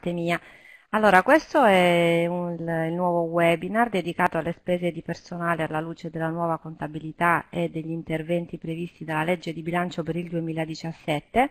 parte mia. Allora, questo è un, il nuovo webinar dedicato alle spese di personale alla luce della nuova contabilità e degli interventi previsti dalla legge di bilancio per il 2017,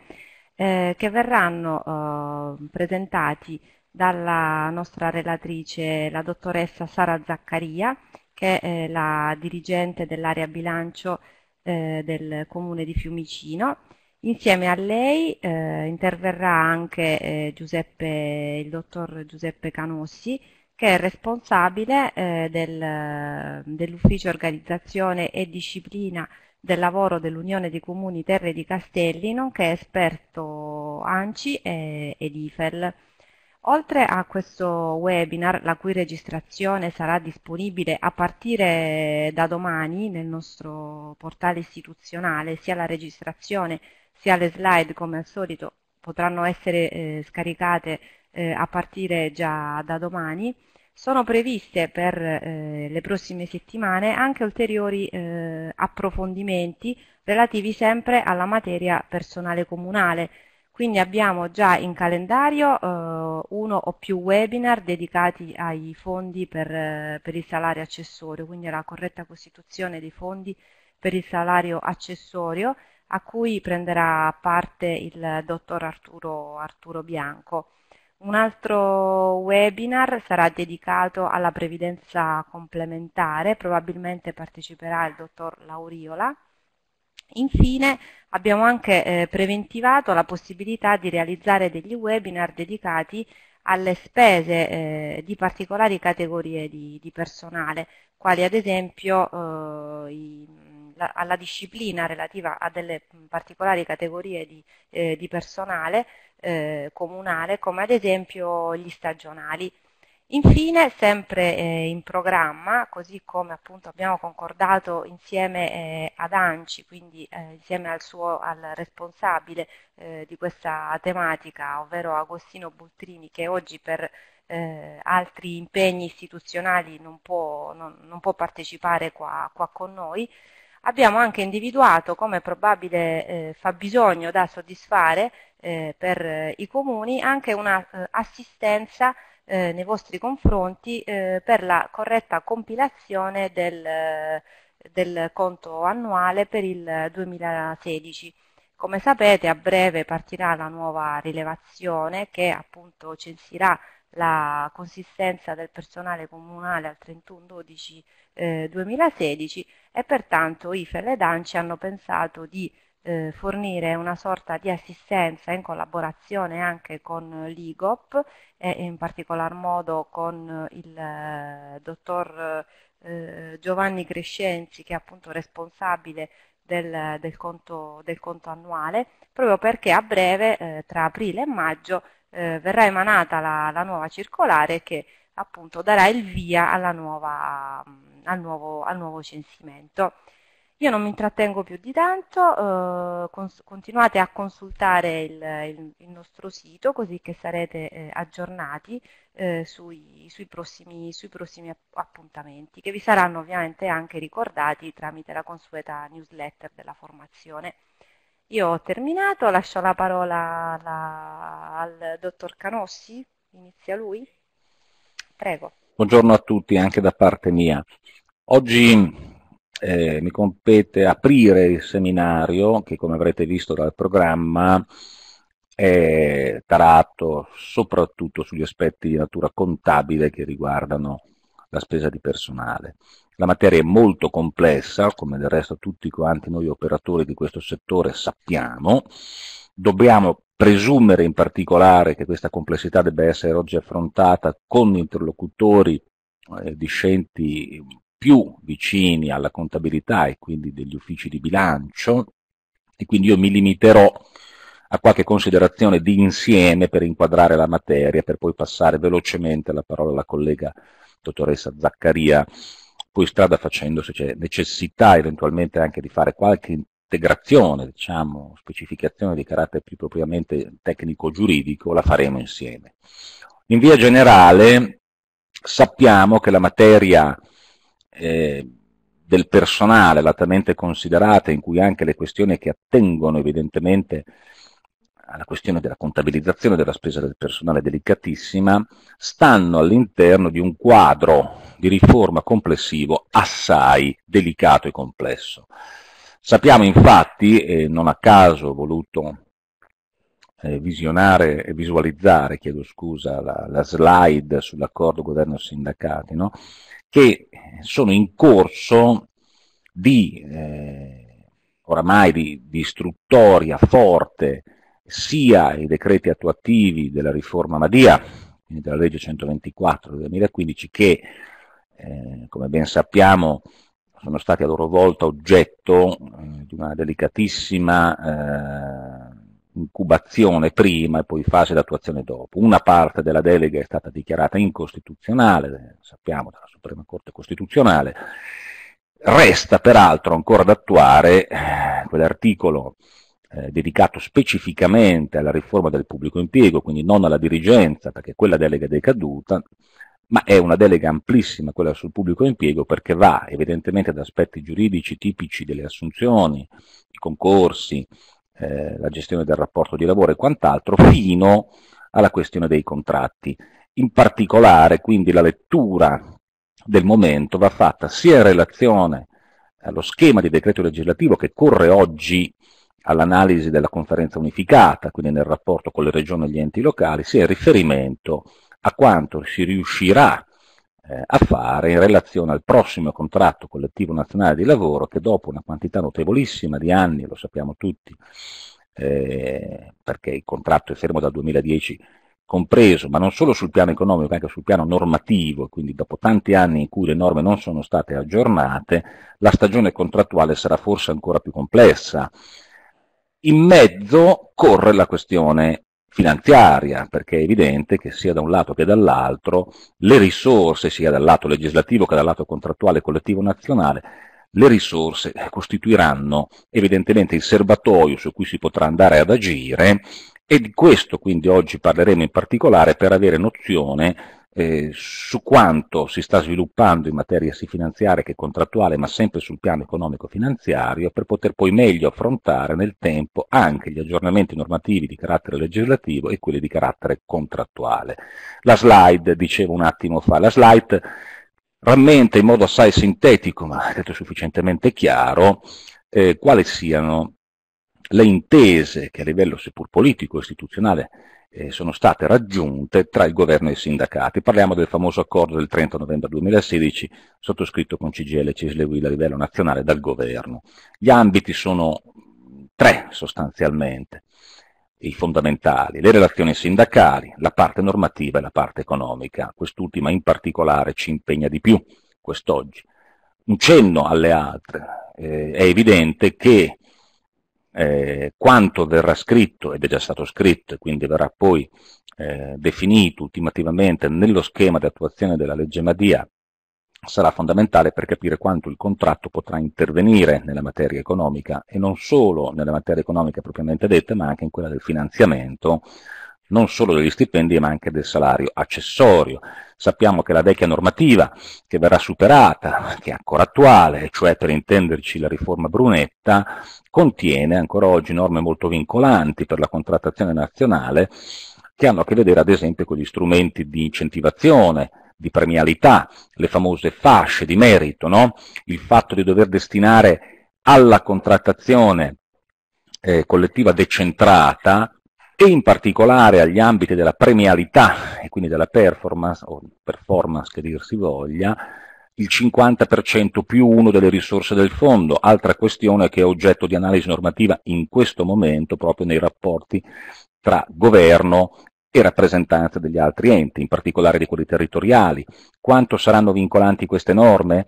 eh, che verranno eh, presentati dalla nostra relatrice, la dottoressa Sara Zaccaria, che è la dirigente dell'area bilancio eh, del comune di Fiumicino, Insieme a lei eh, interverrà anche eh, Giuseppe, il dottor Giuseppe Canossi, che è responsabile eh, del, dell'ufficio organizzazione e disciplina del lavoro dell'Unione dei Comuni Terre di Castelli, nonché esperto ANCI e, ed IFEL. Oltre a questo webinar, la cui registrazione sarà disponibile a partire da domani nel nostro portale istituzionale, sia la registrazione sia le slide come al solito potranno essere eh, scaricate eh, a partire già da domani, sono previste per eh, le prossime settimane anche ulteriori eh, approfondimenti relativi sempre alla materia personale comunale, quindi abbiamo già in calendario eh, uno o più webinar dedicati ai fondi per, eh, per il salario accessorio, quindi alla corretta costituzione dei fondi per il salario accessorio a cui prenderà parte il dottor Arturo, Arturo Bianco. Un altro webinar sarà dedicato alla previdenza complementare, probabilmente parteciperà il dottor Lauriola Infine abbiamo anche eh, preventivato la possibilità di realizzare degli webinar dedicati alle spese eh, di particolari categorie di, di, personale, quali ad esempio eh, i, la, alla disciplina relativa a delle particolari categorie di, eh, di personale eh, comunale, come ad esempio gli stagionali. Infine, sempre eh, in programma, così come appunto abbiamo concordato insieme eh, ad ANCI, quindi eh, insieme al, suo, al responsabile eh, di questa tematica, ovvero Agostino Bultrini, che oggi per eh, altri impegni istituzionali non può, non, non può partecipare qua, qua, con noi, abbiamo anche individuato come probabile eh, fabbisogno da soddisfare per i comuni anche un'assistenza eh, nei vostri confronti eh, per la corretta compilazione del, eh, del conto annuale per il 2016. Come sapete a breve partirà la nuova rilevazione che appunto censirà la consistenza del personale comunale al 31-12-2016 eh, e pertanto IFE e Danci hanno pensato di eh, fornire una sorta di assistenza in collaborazione anche con l'IGOP e in particolar modo con il eh, dottor eh, Giovanni Crescenzi che è appunto responsabile del, del, conto, del conto, annuale, proprio perché a breve, eh, tra aprile e maggio, verrà emanata la, la nuova circolare che appunto darà il via nuova, al, nuovo, al nuovo censimento. Io non mi intrattengo più di tanto, eh, continuate a consultare il, il, il, nostro sito così che sarete eh, aggiornati eh, sui, sui, prossimi, sui, prossimi, appuntamenti che vi saranno ovviamente anche ricordati tramite la consueta newsletter della formazione. Io ho terminato, lascio la parola la, al dottor Canossi, inizia lui. Prego. Buongiorno a tutti anche da parte mia. Oggi eh, mi compete aprire il seminario che come avrete visto dal programma è tarato soprattutto sugli aspetti di natura contabile che riguardano la spesa di personale. La materia è molto complessa, come del resto tutti quanti noi operatori di questo settore sappiamo, dobbiamo presumere in particolare che questa complessità debba essere oggi affrontata con interlocutori eh, di scienti più vicini alla contabilità e quindi degli uffici di bilancio e quindi io mi limiterò a qualche considerazione di insieme per inquadrare la materia, per poi passare velocemente la parola alla collega dottoressa Zaccaria, poi strada facendo se c'è necessità eventualmente anche di fare qualche integrazione, diciamo, specificazione di carattere più propriamente tecnico-giuridico, la faremo insieme. In via generale sappiamo che la materia eh, del personale latamente considerate, in cui anche le questioni che attengono evidentemente alla questione della contabilizzazione della spesa del personale delicatissima, stanno all'interno di un quadro di riforma complessivo assai delicato e complesso. Sappiamo infatti, e non a caso ho voluto eh, visionare e visualizzare, chiedo scusa, la, la slide sull'accordo governo-sindacati, no? che sono in corso di, eh, oramai di, di istruttoria forte, sia i decreti attuativi della riforma Madia, quindi della legge 124 del 2015, che eh, come ben sappiamo sono stati a loro volta oggetto eh, di una delicatissima eh, incubazione prima e poi fase d'attuazione dopo. Una parte della delega è stata dichiarata incostituzionale, sappiamo dalla Suprema Corte Costituzionale, resta peraltro ancora da attuare eh, quell'articolo eh, dedicato specificamente alla riforma del pubblico impiego, quindi non alla dirigenza, perché quella delega è decaduta, ma è una delega amplissima quella sul pubblico impiego perché va evidentemente ad aspetti giuridici tipici delle assunzioni, i concorsi, eh, la gestione del rapporto di lavoro e quant'altro, fino alla questione dei contratti. In particolare, quindi, la lettura del momento va fatta sia in relazione allo schema di decreto legislativo che corre oggi all'analisi della conferenza unificata, quindi nel rapporto con le regioni e gli enti locali, sia in riferimento a quanto si riuscirà a eh, a fare in relazione al prossimo contratto collettivo nazionale di lavoro che dopo una quantità notevolissima di anni, lo sappiamo tutti, eh, perché il contratto è fermo dal 2010 compreso, ma non solo sul piano economico, anche sul piano normativo, quindi dopo tanti anni in cui le norme non sono state aggiornate, la stagione contrattuale sarà forse ancora più complessa. In mezzo corre la questione finanziaria, perché è evidente che sia da un lato che dall'altro le risorse, sia dal lato legislativo che dal lato contrattuale collettivo nazionale, le risorse costituiranno evidentemente il serbatoio su cui si potrà andare ad agire e di questo quindi oggi parleremo in particolare per avere nozione eh, su quanto si sta sviluppando in materia sia finanziaria che contrattuale, ma sempre sul piano economico-finanziario, per poter poi meglio affrontare nel tempo anche gli aggiornamenti normativi di carattere legislativo e quelli di carattere contrattuale. La slide, dicevo un attimo fa, la slide rammenta in modo assai sintetico, ma detto sufficientemente chiaro, eh, quali siano le intese che a livello seppur politico e istituzionale eh, sono state raggiunte tra il governo e i sindacati. Parliamo del famoso accordo del 30 novembre 2016 sottoscritto con CGL e Cisle Will a livello nazionale dal governo. Gli ambiti sono tre sostanzialmente, i fondamentali, le relazioni sindacali, la parte normativa e la parte economica. Quest'ultima in particolare ci impegna di più quest'oggi. Un cenno alle altre, eh, è evidente che eh, quanto verrà scritto, ed è già stato scritto e quindi verrà poi eh, definito ultimativamente nello schema di attuazione della legge Madia, sarà fondamentale per capire quanto il contratto potrà intervenire nella materia economica e non solo nella materia economica propriamente detta, ma anche in quella del finanziamento non solo degli stipendi ma anche del salario accessorio. Sappiamo che la vecchia normativa che verrà superata, che è ancora attuale, cioè per intenderci la riforma Brunetta, contiene ancora oggi norme molto vincolanti per la contrattazione nazionale che hanno a che vedere ad esempio con gli strumenti di incentivazione, di premialità, le famose fasce di merito, no? il fatto di dover destinare alla contrattazione eh, collettiva decentrata e in particolare agli ambiti della premialità e quindi della performance, o performance che dir si voglia, il 50% più uno delle risorse del fondo, altra questione che è oggetto di analisi normativa in questo momento proprio nei rapporti tra governo e rappresentanza degli altri enti, in particolare di quelli territoriali. Quanto saranno vincolanti queste norme?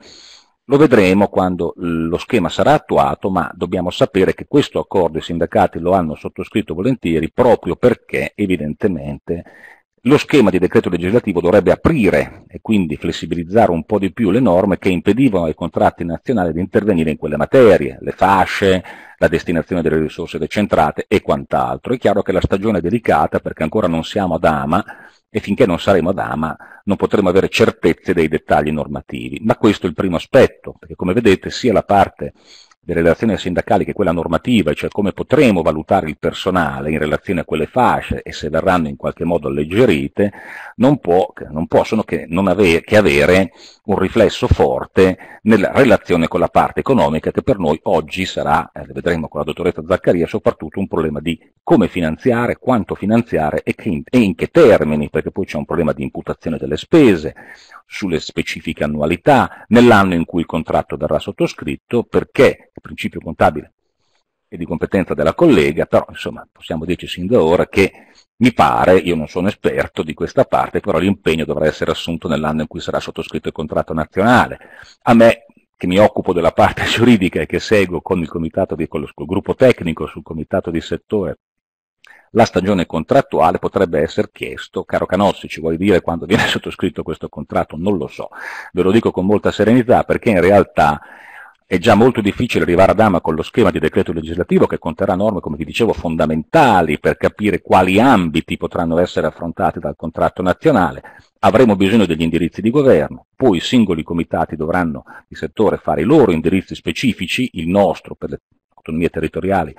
Lo vedremo quando eh, lo schema sarà attuato, ma dobbiamo sapere che questo accordo i sindacati lo hanno sottoscritto volentieri proprio perché evidentemente lo schema di decreto legislativo dovrebbe aprire e quindi flessibilizzare un po' di più le norme che impedivano ai contratti nazionali di intervenire in quelle materie, le fasce, la destinazione delle risorse decentrate e quant'altro. È chiaro che la stagione è delicata perché ancora non siamo ad Ama, e finché non saremo ad AMA non potremo avere certezze dei dettagli normativi. Ma questo è il primo aspetto, perché come vedete sia la parte delle relazioni sindacali che è quella normativa, cioè come potremo valutare il personale in relazione a quelle fasce e se verranno in qualche modo alleggerite, non, può, non possono che, non avere, che avere un riflesso forte nella relazione con la parte economica che per noi oggi sarà, eh, vedremo con la dottoressa Zaccaria, soprattutto un problema di come finanziare, quanto finanziare e, in, e in che termini, perché poi c'è un problema di imputazione delle spese, sulle specifiche annualità, nell'anno in cui il contratto verrà sottoscritto, perché il principio contabile e di competenza della collega, però insomma possiamo dirci sin da ora che mi pare, io non sono esperto di questa parte, però l'impegno dovrà essere assunto nell'anno in cui sarà sottoscritto il contratto nazionale. A me, che mi occupo della parte giuridica e che seguo con il, di, con il gruppo tecnico sul comitato di settore la stagione contrattuale potrebbe essere chiesto, caro Canossi, ci vuoi dire quando viene sottoscritto questo contratto? Non lo so, ve lo dico con molta serenità perché in realtà è già molto difficile arrivare ad Ama con lo schema di decreto legislativo che conterrà norme, come vi dicevo, fondamentali per capire quali ambiti potranno essere affrontati dal contratto nazionale. Avremo bisogno degli indirizzi di governo, poi i singoli comitati dovranno di settore fare i loro indirizzi specifici, il nostro per le autonomie territoriali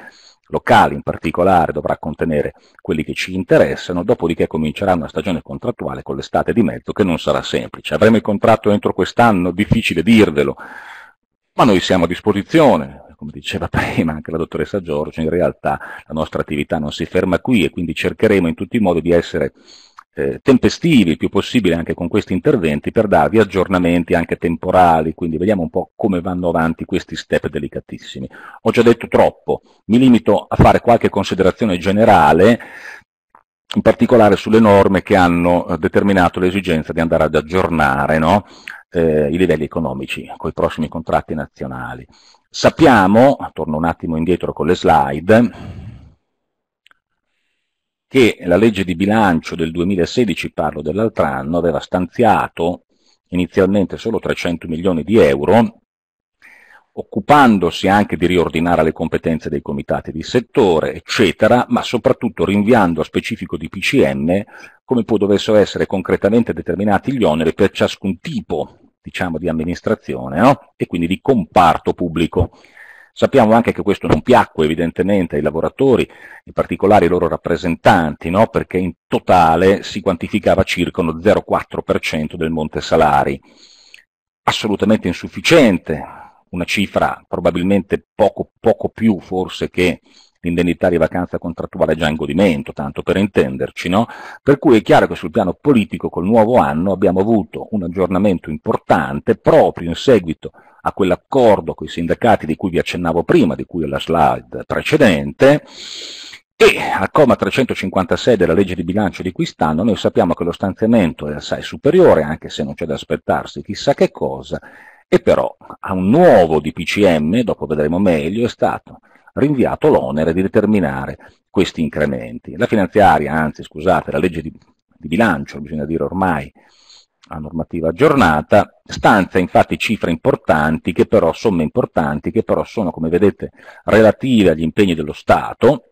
locali in particolare dovrà contenere quelli che ci interessano, dopodiché comincerà una stagione contrattuale con l'estate di mezzo che non sarà semplice. Avremo il contratto entro quest'anno, difficile dirvelo, ma noi siamo a disposizione, come diceva prima anche la dottoressa Giorgio, in realtà la nostra attività non si ferma qui e quindi cercheremo in tutti i modi di essere eh, tempestivi il più possibile anche con questi interventi per darvi aggiornamenti anche temporali, quindi vediamo un po' come vanno avanti questi step delicatissimi. Ho già detto troppo, mi limito a fare qualche considerazione generale, in particolare sulle norme che hanno eh, determinato l'esigenza di andare ad aggiornare, no? eh, i livelli economici con i prossimi contratti nazionali. Sappiamo, torno un attimo indietro con le slide, che la legge di bilancio del 2016, parlo dell'altro anno, aveva stanziato inizialmente solo 300 milioni di euro, occupandosi anche di riordinare le competenze dei comitati di settore, eccetera, ma soprattutto rinviando a specifico di PCM come poi dovessero essere concretamente determinati gli oneri per ciascun tipo diciamo, di amministrazione no? e quindi di comparto pubblico. Sappiamo anche che questo non piacque evidentemente ai lavoratori, in particolare ai loro rappresentanti, no? perché in totale si quantificava circa uno 0,4% del monte salari. Assolutamente insufficiente, una cifra probabilmente poco, poco più forse che l'indennità di vacanza contrattuale è già in godimento, tanto per intenderci, no? Per cui è chiaro che sul piano politico col nuovo anno abbiamo avuto un aggiornamento importante proprio in seguito a quell'accordo con i sindacati di cui vi accennavo prima, di cui è la slide precedente, e al comma 356 della legge di bilancio di quest'anno noi sappiamo che lo stanziamento è assai superiore, anche se non c'è da aspettarsi chissà che cosa, e però a un nuovo DPCM, dopo vedremo meglio, è stato rinviato l'onere di determinare questi incrementi. La finanziaria, anzi scusate, la legge di, di bilancio, bisogna dire ormai a normativa aggiornata, stanzia infatti cifre importanti che però, somme importanti che però sono, come vedete, relative agli impegni dello Stato,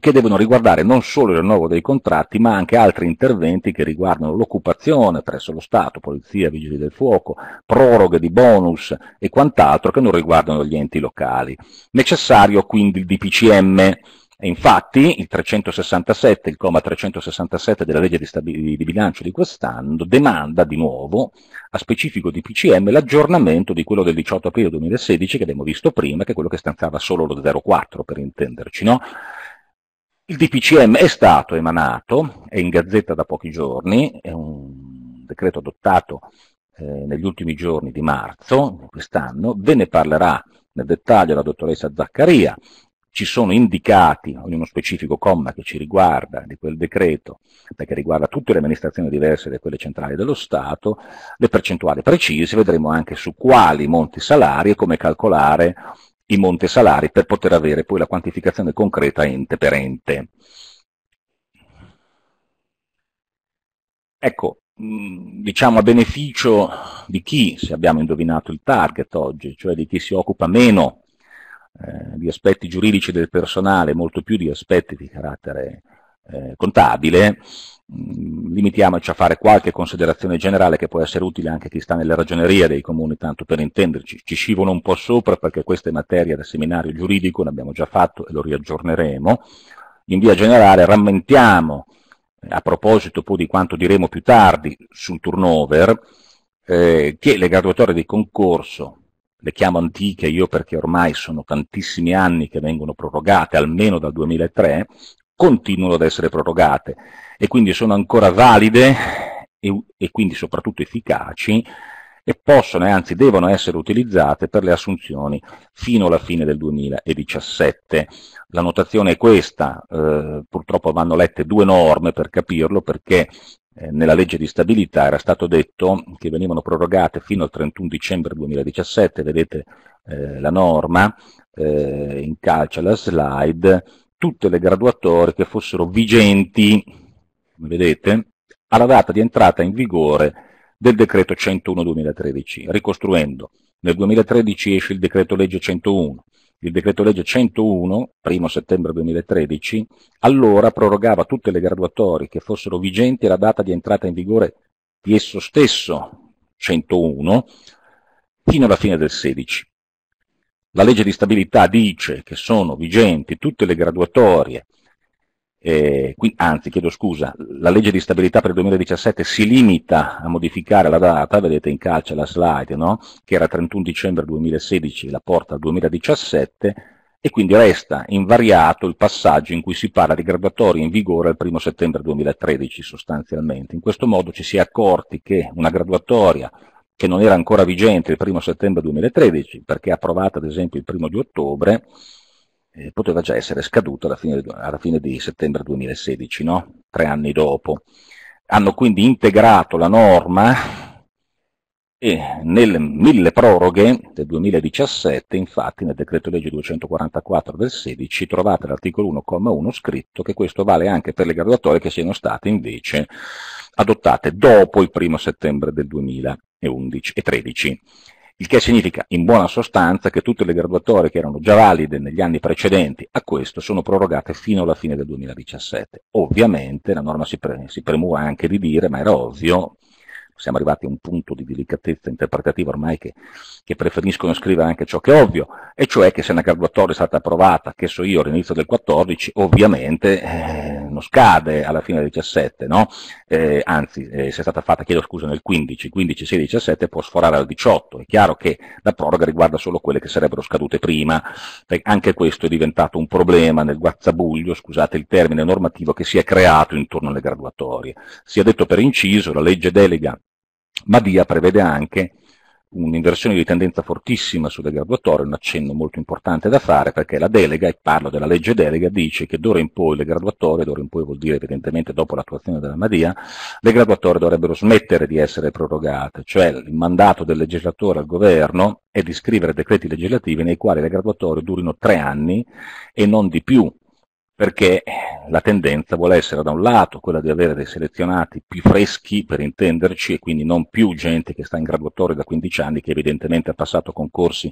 che devono riguardare non solo il rinnovo dei contratti, ma anche altri interventi che riguardano l'occupazione presso lo Stato, Polizia, Vigili del Fuoco, proroghe di bonus e quant'altro che non riguardano gli enti locali. Necessario quindi il DPCM, infatti il 367, il comma 367 della legge di, di bilancio di quest'anno demanda di nuovo a specifico di PCM l'aggiornamento di quello del 18 aprile 2016 che abbiamo visto prima, che è quello che stanziava solo lo 04 per intenderci, no? Il DPCM è stato emanato, è in gazzetta da pochi giorni, è un decreto adottato eh, negli ultimi giorni di marzo, quest'anno, ve ne parlerà nel dettaglio la dottoressa Zaccaria, ci sono indicati in uno specifico comma che ci riguarda di quel decreto, perché riguarda tutte le amministrazioni diverse da quelle centrali dello Stato, le percentuali precise, vedremo anche su quali monti salari e come calcolare i monte salari per poter avere poi la quantificazione concreta ente per ente. Ecco, diciamo a beneficio di chi, se abbiamo indovinato il target oggi, cioè di chi si occupa meno eh, di aspetti giuridici del personale, molto più di aspetti di carattere eh, contabile, mm, limitiamoci a fare qualche considerazione generale che può essere utile anche a chi sta nelle ragionerie dei comuni, tanto per intenderci. Ci scivono un po' sopra perché questa è materia del seminario giuridico, l'abbiamo già fatto e lo riaggiorneremo. In via generale rammentiamo, eh, a proposito poi di quanto diremo più tardi sul turnover, eh, che le graduatorie di concorso, le chiamo antiche io perché ormai sono tantissimi anni che vengono prorogate, almeno dal 2003, continuano ad essere prorogate e quindi sono ancora valide e, e quindi soprattutto efficaci e possono e anzi devono essere utilizzate per le assunzioni fino alla fine del 2017. La notazione è questa, eh, purtroppo vanno lette due norme per capirlo perché eh, nella legge di stabilità era stato detto che venivano prorogate fino al 31 dicembre 2017, vedete eh, la norma eh, in calcio alla slide, tutte le graduatorie che fossero vigenti, come vedete, alla data di entrata in vigore del decreto 101-2013, ricostruendo. Nel 2013 esce il decreto legge 101, il decreto legge 101, primo settembre 2013, allora prorogava tutte le graduatorie che fossero vigenti alla data di entrata in vigore di esso stesso, 101, fino alla fine del 16. La legge di stabilità dice che sono vigenti tutte le graduatorie, eh, qui, anzi chiedo scusa, la legge di stabilità per il 2017 si limita a modificare la data, vedete in calce la slide, no? che era 31 dicembre 2016, la porta al 2017, e quindi resta invariato il passaggio in cui si parla di graduatorie in vigore il 1 settembre 2013 sostanzialmente. In questo modo ci si è accorti che una graduatoria che non era ancora vigente il 1 settembre 2013, perché approvata ad esempio il 1 di ottobre, eh, poteva già essere scaduta alla fine, alla fine di settembre 2016, no? tre anni dopo. Hanno quindi integrato la norma e nel mille proroghe del 2017, infatti, nel decreto legge 244 del 16, trovate l'articolo 1,1 scritto che questo vale anche per le graduatorie che siano state invece adottate dopo il 1 settembre del 2011 e 13. Il che significa in buona sostanza che tutte le graduatorie che erano già valide negli anni precedenti a questo sono prorogate fino alla fine del 2017. Ovviamente la norma si, pre- si premura anche di dire, ma era ovvio, siamo arrivati a un punto di delicatezza interpretativa ormai che, che preferiscono scrivere anche ciò che è ovvio, e cioè che se una graduatoria è stata approvata, che so io, all'inizio del 14, ovviamente eh, non scade alla fine del 17, no? eh, anzi, eh, se è stata fatta, chiedo scusa, nel 15, 15, 16, 17 può sforare al 18, è chiaro che la proroga riguarda solo quelle che sarebbero scadute prima, anche questo è diventato un problema nel guazzabuglio, scusate il termine normativo, che si è creato intorno alle graduatorie. Si è detto per inciso, la legge delega Madia prevede anche un'inversione di tendenza fortissima sulle graduatorie, un accenno molto importante da fare perché la delega, e parlo della legge delega, dice che d'ora in poi le graduatorie, d'ora in poi vuol dire evidentemente dopo l'attuazione della Madia, le graduatorie dovrebbero smettere di essere prorogate, cioè il mandato del legislatore al governo è di scrivere decreti legislativi nei quali le graduatorie durino tre anni e non di più, perché eh, la tendenza vuole essere da un lato quella di avere dei selezionati più freschi, per intenderci, e quindi non più gente che sta in graduatorio da 15 anni, che evidentemente ha passato concorsi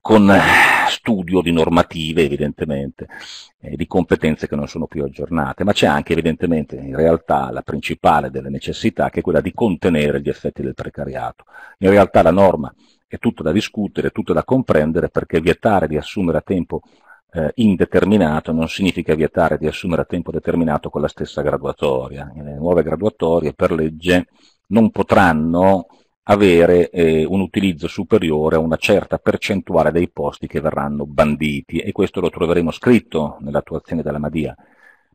con eh, studio di normative, evidentemente, eh, di competenze che non sono più aggiornate, ma c'è anche evidentemente in realtà la principale delle necessità, che è quella di contenere gli effetti del precariato. In realtà la norma è tutta da discutere, è tutta da comprendere, perché vietare di assumere a tempo eh, indeterminato non significa vietare di assumere a tempo determinato con la stessa graduatoria. Le nuove graduatorie per legge non potranno avere eh, un utilizzo superiore a una certa percentuale dei posti che verranno banditi e questo lo troveremo scritto nell'attuazione della Madia.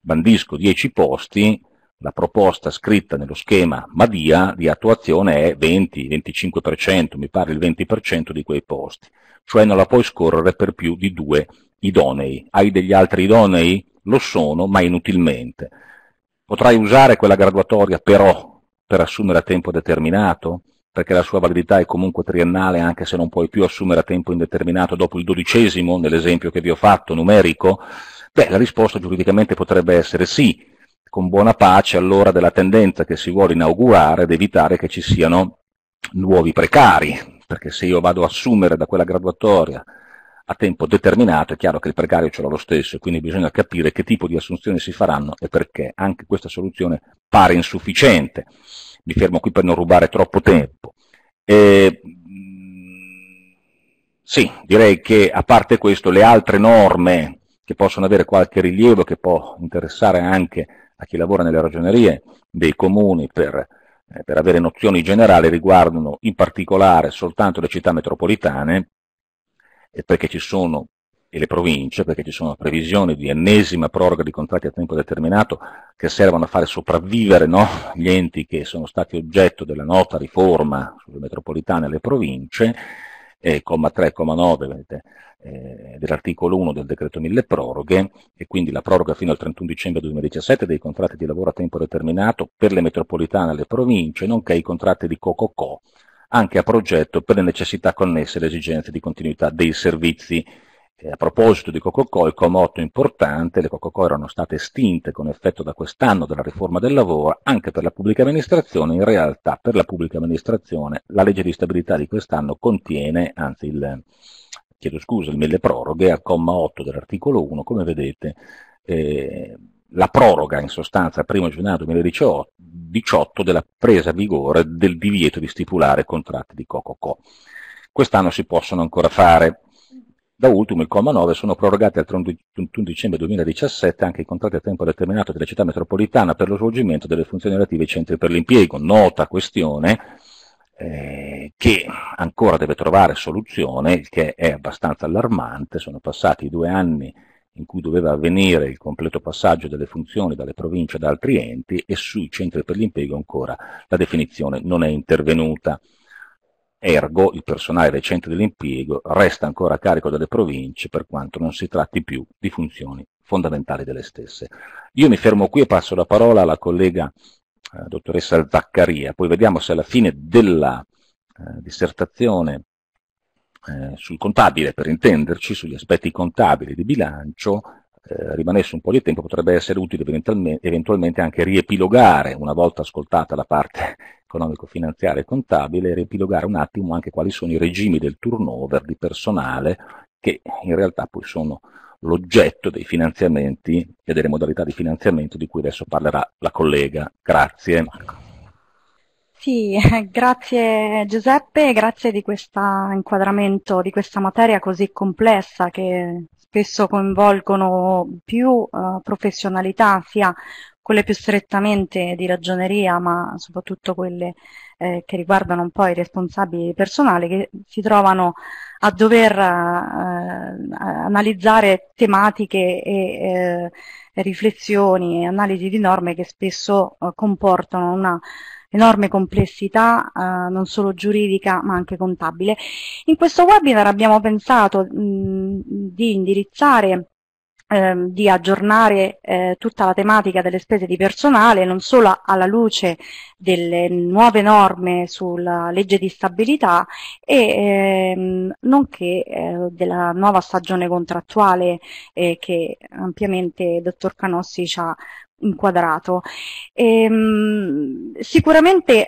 Bandisco 10 posti, la proposta scritta nello schema Madia di attuazione è 20-25%, mi pare il 20% di quei posti cioè non la puoi scorrere per più di due idonei. Hai degli altri idonei? Lo sono, ma inutilmente. Potrai usare quella graduatoria però per assumere a tempo determinato, perché la sua validità è comunque triennale anche se non puoi più assumere a tempo indeterminato dopo il dodicesimo, nell'esempio che vi ho fatto, numerico? Beh, la risposta giuridicamente potrebbe essere sì, con buona pace allora della tendenza che si vuole inaugurare ad evitare che ci siano nuovi precari, perché se io vado a assumere da quella graduatoria a tempo determinato, è chiaro che il precario ce l'ha lo stesso, quindi bisogna capire che tipo di assunzioni si faranno e perché. Anche questa soluzione pare insufficiente. Mi fermo qui per non rubare troppo tempo. E, mm, sì, direi che a parte questo, le altre norme che possono avere qualche rilievo, che può interessare anche a chi lavora nelle ragionerie dei comuni per eh, per avere nozioni generali, riguardano in particolare soltanto le città metropolitane, perché ci sono e le province, perché ci sono previsioni di ennesima proroga di contratti a tempo determinato che servono a fare sopravvivere no? gli enti che sono stati oggetto della nota riforma sulle metropolitane e le province, eh, comma dell'articolo 1 del decreto mille proroghe e quindi la proroga fino al 31 dicembre 2017 dei contratti di lavoro a tempo determinato per le metropolitane e le province, nonché i contratti di COCOCO, anche a progetto per le necessità connesse alle esigenze di continuità dei servizi eh, a proposito di Cococò, il Cococoico, è importante, le Cococò erano state estinte con effetto da quest'anno della riforma del lavoro anche per la pubblica amministrazione, in realtà per la pubblica amministrazione la legge di stabilità di quest'anno contiene, anzi il, chiedo scusa, il mille proroghe al comma 8 dell'articolo 1, come vedete eh, la proroga in sostanza al 1 gennaio 2018 della presa a vigore del divieto di stipulare contratti di Cococò. Quest'anno si possono ancora fare da ultimo, il comma 9 sono prorogati al 31 dicembre 2017 anche i contratti a tempo determinato della città metropolitana per lo svolgimento delle funzioni relative ai centri per l'impiego, nota questione eh, che ancora deve trovare soluzione, che è abbastanza allarmante, sono passati due anni in cui doveva avvenire il completo passaggio delle funzioni dalle province ad altri enti e sui centri per l'impiego ancora la definizione non è intervenuta. Ergo, il personale recente dell'impiego resta ancora a carico delle province per quanto non si tratti più di funzioni fondamentali delle stesse. Io mi fermo qui e passo la parola alla collega eh, dottoressa Zaccaria, poi vediamo se alla fine della eh, dissertazione eh, sul contabile, per intenderci, sugli aspetti contabili di bilancio, eh, rimanesse un po' di tempo, potrebbe essere utile eventualmente anche riepilogare, una volta ascoltata la parte economico, finanziario e contabile e riepilogare un attimo anche quali sono i regimi del turnover di personale che in realtà poi sono l'oggetto dei finanziamenti e delle modalità di finanziamento di cui adesso parlerà la collega. Grazie. Sì, grazie Giuseppe, grazie di questo inquadramento di questa materia così complessa che spesso coinvolgono più uh, professionalità, sia quelle più strettamente di ragioneria, ma soprattutto quelle eh, che riguardano un po' i responsabili personali che si trovano a dover eh, eh analizzare tematiche e eh, riflessioni e analisi di norme che spesso eh, comportano una enorme complessità eh, non solo giuridica ma anche contabile. In questo webinar abbiamo pensato mh, mm, di indirizzare ehm, di aggiornare eh, tutta la tematica delle spese di personale, non solo alla luce delle nuove norme sulla legge di stabilità e ehm, nonché eh, della nuova stagione contrattuale eh, che ampiamente il dottor Canossi ci ha inquadrato. E, ehm, sicuramente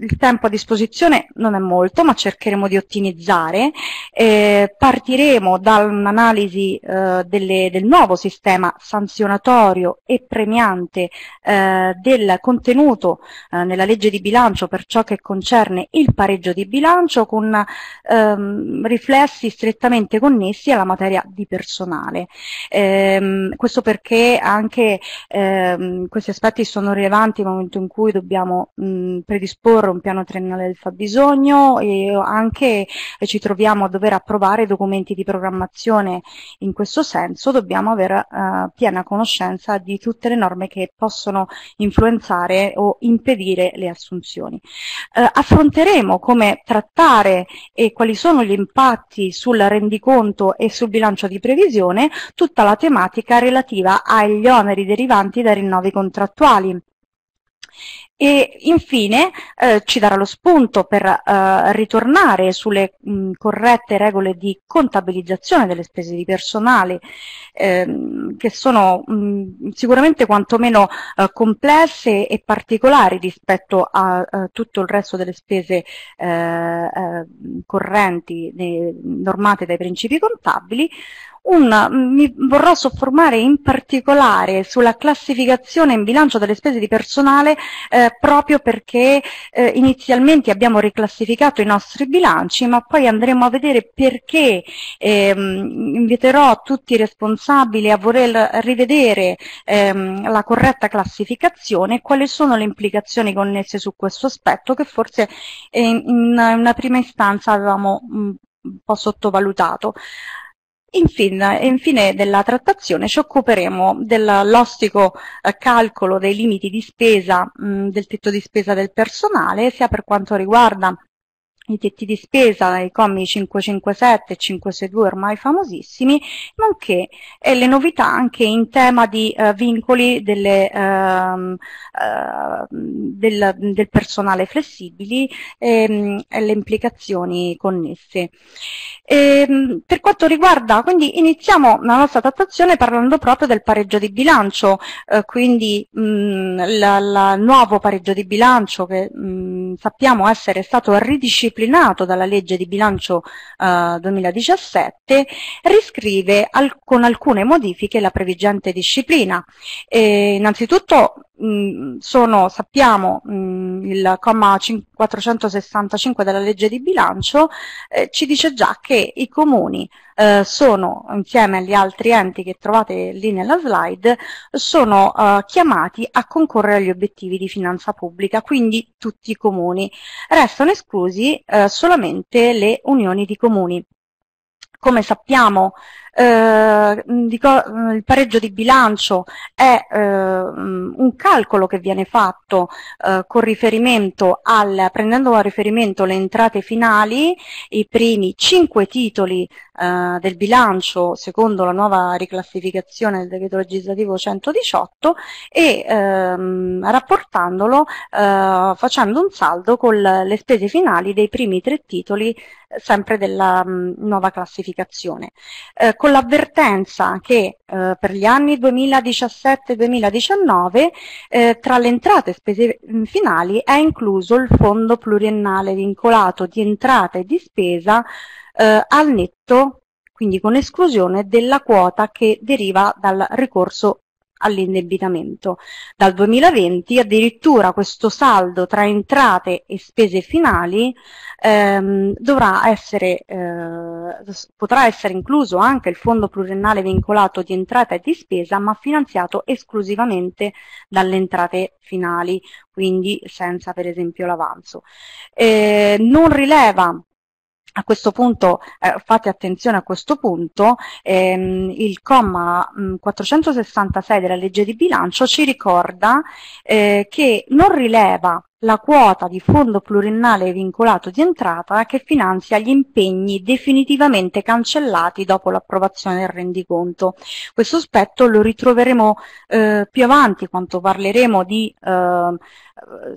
il tempo a disposizione non è molto, ma cercheremo di ottimizzare. Eh, partiremo dall'analisi eh, del nuovo sistema sanzionatorio e premiante eh, del contenuto eh, nella legge di bilancio per ciò che concerne il pareggio di bilancio con ehm, riflessi strettamente connessi alla materia di personale. Ehm, questo perché anche eh, ehm, questi aspetti sono rilevanti nel momento in cui dobbiamo mh, mm, predisporre un piano triennale del fabbisogno e anche eh, ci troviamo a dover approvare documenti di programmazione in questo senso, dobbiamo avere eh, piena conoscenza di tutte le norme che possono influenzare o impedire le assunzioni. Eh, affronteremo come trattare e quali sono gli impatti sul rendiconto e sul bilancio di previsione tutta la tematica relativa agli oneri derivanti dai rinnovi contrattuali. E infine eh, ci darà lo spunto per eh, ritornare sulle mh, corrette regole di contabilizzazione delle spese di personale, ehm, che sono mh, sicuramente quantomeno eh, complesse e particolari rispetto a, a, eh, tutto il resto delle spese eh, eh, correnti ne, normate dai principi contabili, una, mm, mi vorrò soffermare in particolare sulla classificazione in bilancio delle spese di personale eh, proprio perché eh, inizialmente abbiamo riclassificato i nostri bilanci ma poi andremo a vedere perché ehm, inviterò tutti i responsabili a voler rivedere ehm, la corretta classificazione e quali sono le implicazioni connesse su questo aspetto che forse in, in una prima istanza avevamo mm, un po' sottovalutato. Infine, infine della trattazione ci occuperemo dell'ostico eh, calcolo dei limiti di spesa, del tetto di spesa del personale, sia per quanto riguarda i tetti di spesa, i commi 557 e 562 ormai famosissimi, nonché eh, le novità anche in tema di eh, vincoli delle, ehm, eh, del, del, personale flessibili ehm, e le implicazioni connesse. Ehm, per quanto riguarda, quindi iniziamo la nostra trattazione parlando proprio del pareggio di bilancio, eh, quindi il mm, nuovo pareggio di bilancio che mh, mm, sappiamo essere stato ridisciplinato dalla legge di bilancio eh, 2017, riscrive al, con alcune modifiche la previgente disciplina. E innanzitutto mh, sono, sappiamo, mh, il comma 465 della legge di bilancio eh, ci dice già che i comuni eh, sono, insieme agli altri enti che trovate lì nella slide, sono eh, chiamati a concorrere agli obiettivi di finanza pubblica, quindi tutti i comuni comuni, restano esclusi eh, solamente le unioni di comuni. Come sappiamo eh, dico, il pareggio di bilancio è eh, un calcolo che viene fatto eh, al, prendendo a riferimento le entrate finali, i primi cinque titoli eh, del bilancio secondo la nuova riclassificazione del decreto legislativo 118 e ehm, rapportandolo eh, facendo un saldo con le spese finali dei primi tre titoli eh, sempre della mh, mm, nuova classificazione, eh, con l'avvertenza che eh, per gli anni 2017-2019 eh, tra le entrate e spese mm, finali è incluso il fondo pluriennale vincolato di entrata e di spesa eh, al netto, quindi con esclusione della quota che deriva dal ricorso all'indebitamento. Dal 2020 addirittura questo saldo tra entrate e spese finali ehm, dovrà essere, eh, potrà essere incluso anche il fondo pluriennale vincolato di entrata e di spesa ma finanziato esclusivamente dalle entrate finali, quindi senza per esempio l'avanzo. Eh, non rileva a questo punto eh, fate attenzione a questo punto, ehm, il comma 466 mm, della legge di bilancio ci ricorda eh, che non rileva la quota di fondo pluriennale vincolato di entrata che finanzia gli impegni definitivamente cancellati dopo l'approvazione del rendiconto. Questo aspetto lo ritroveremo eh, più avanti quando parleremo di eh,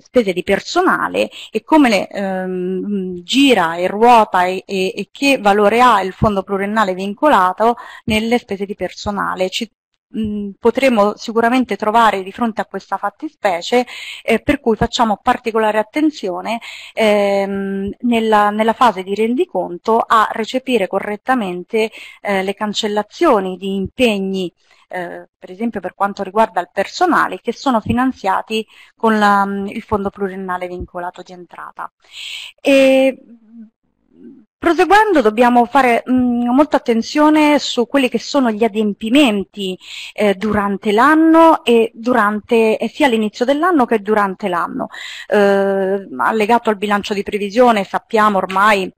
spese di personale e come le, ehm, gira e ruota e, e, e, che valore ha il fondo pluriennale vincolato nelle spese di personale. Ci Mm, potremo sicuramente trovare di fronte a questa fattispecie, eh, per cui facciamo particolare attenzione ehm, nella, nella, fase di rendiconto a recepire correttamente eh, le cancellazioni di impegni eh, per esempio per quanto riguarda il personale, che sono finanziati con la, mm, il fondo pluriennale vincolato di entrata. E Proseguendo dobbiamo fare mh, mm, molta attenzione su quelli che sono gli adempimenti eh, durante l'anno e durante, eh, sia all'inizio dell'anno che durante l'anno. Eh, allegato al bilancio di previsione sappiamo ormai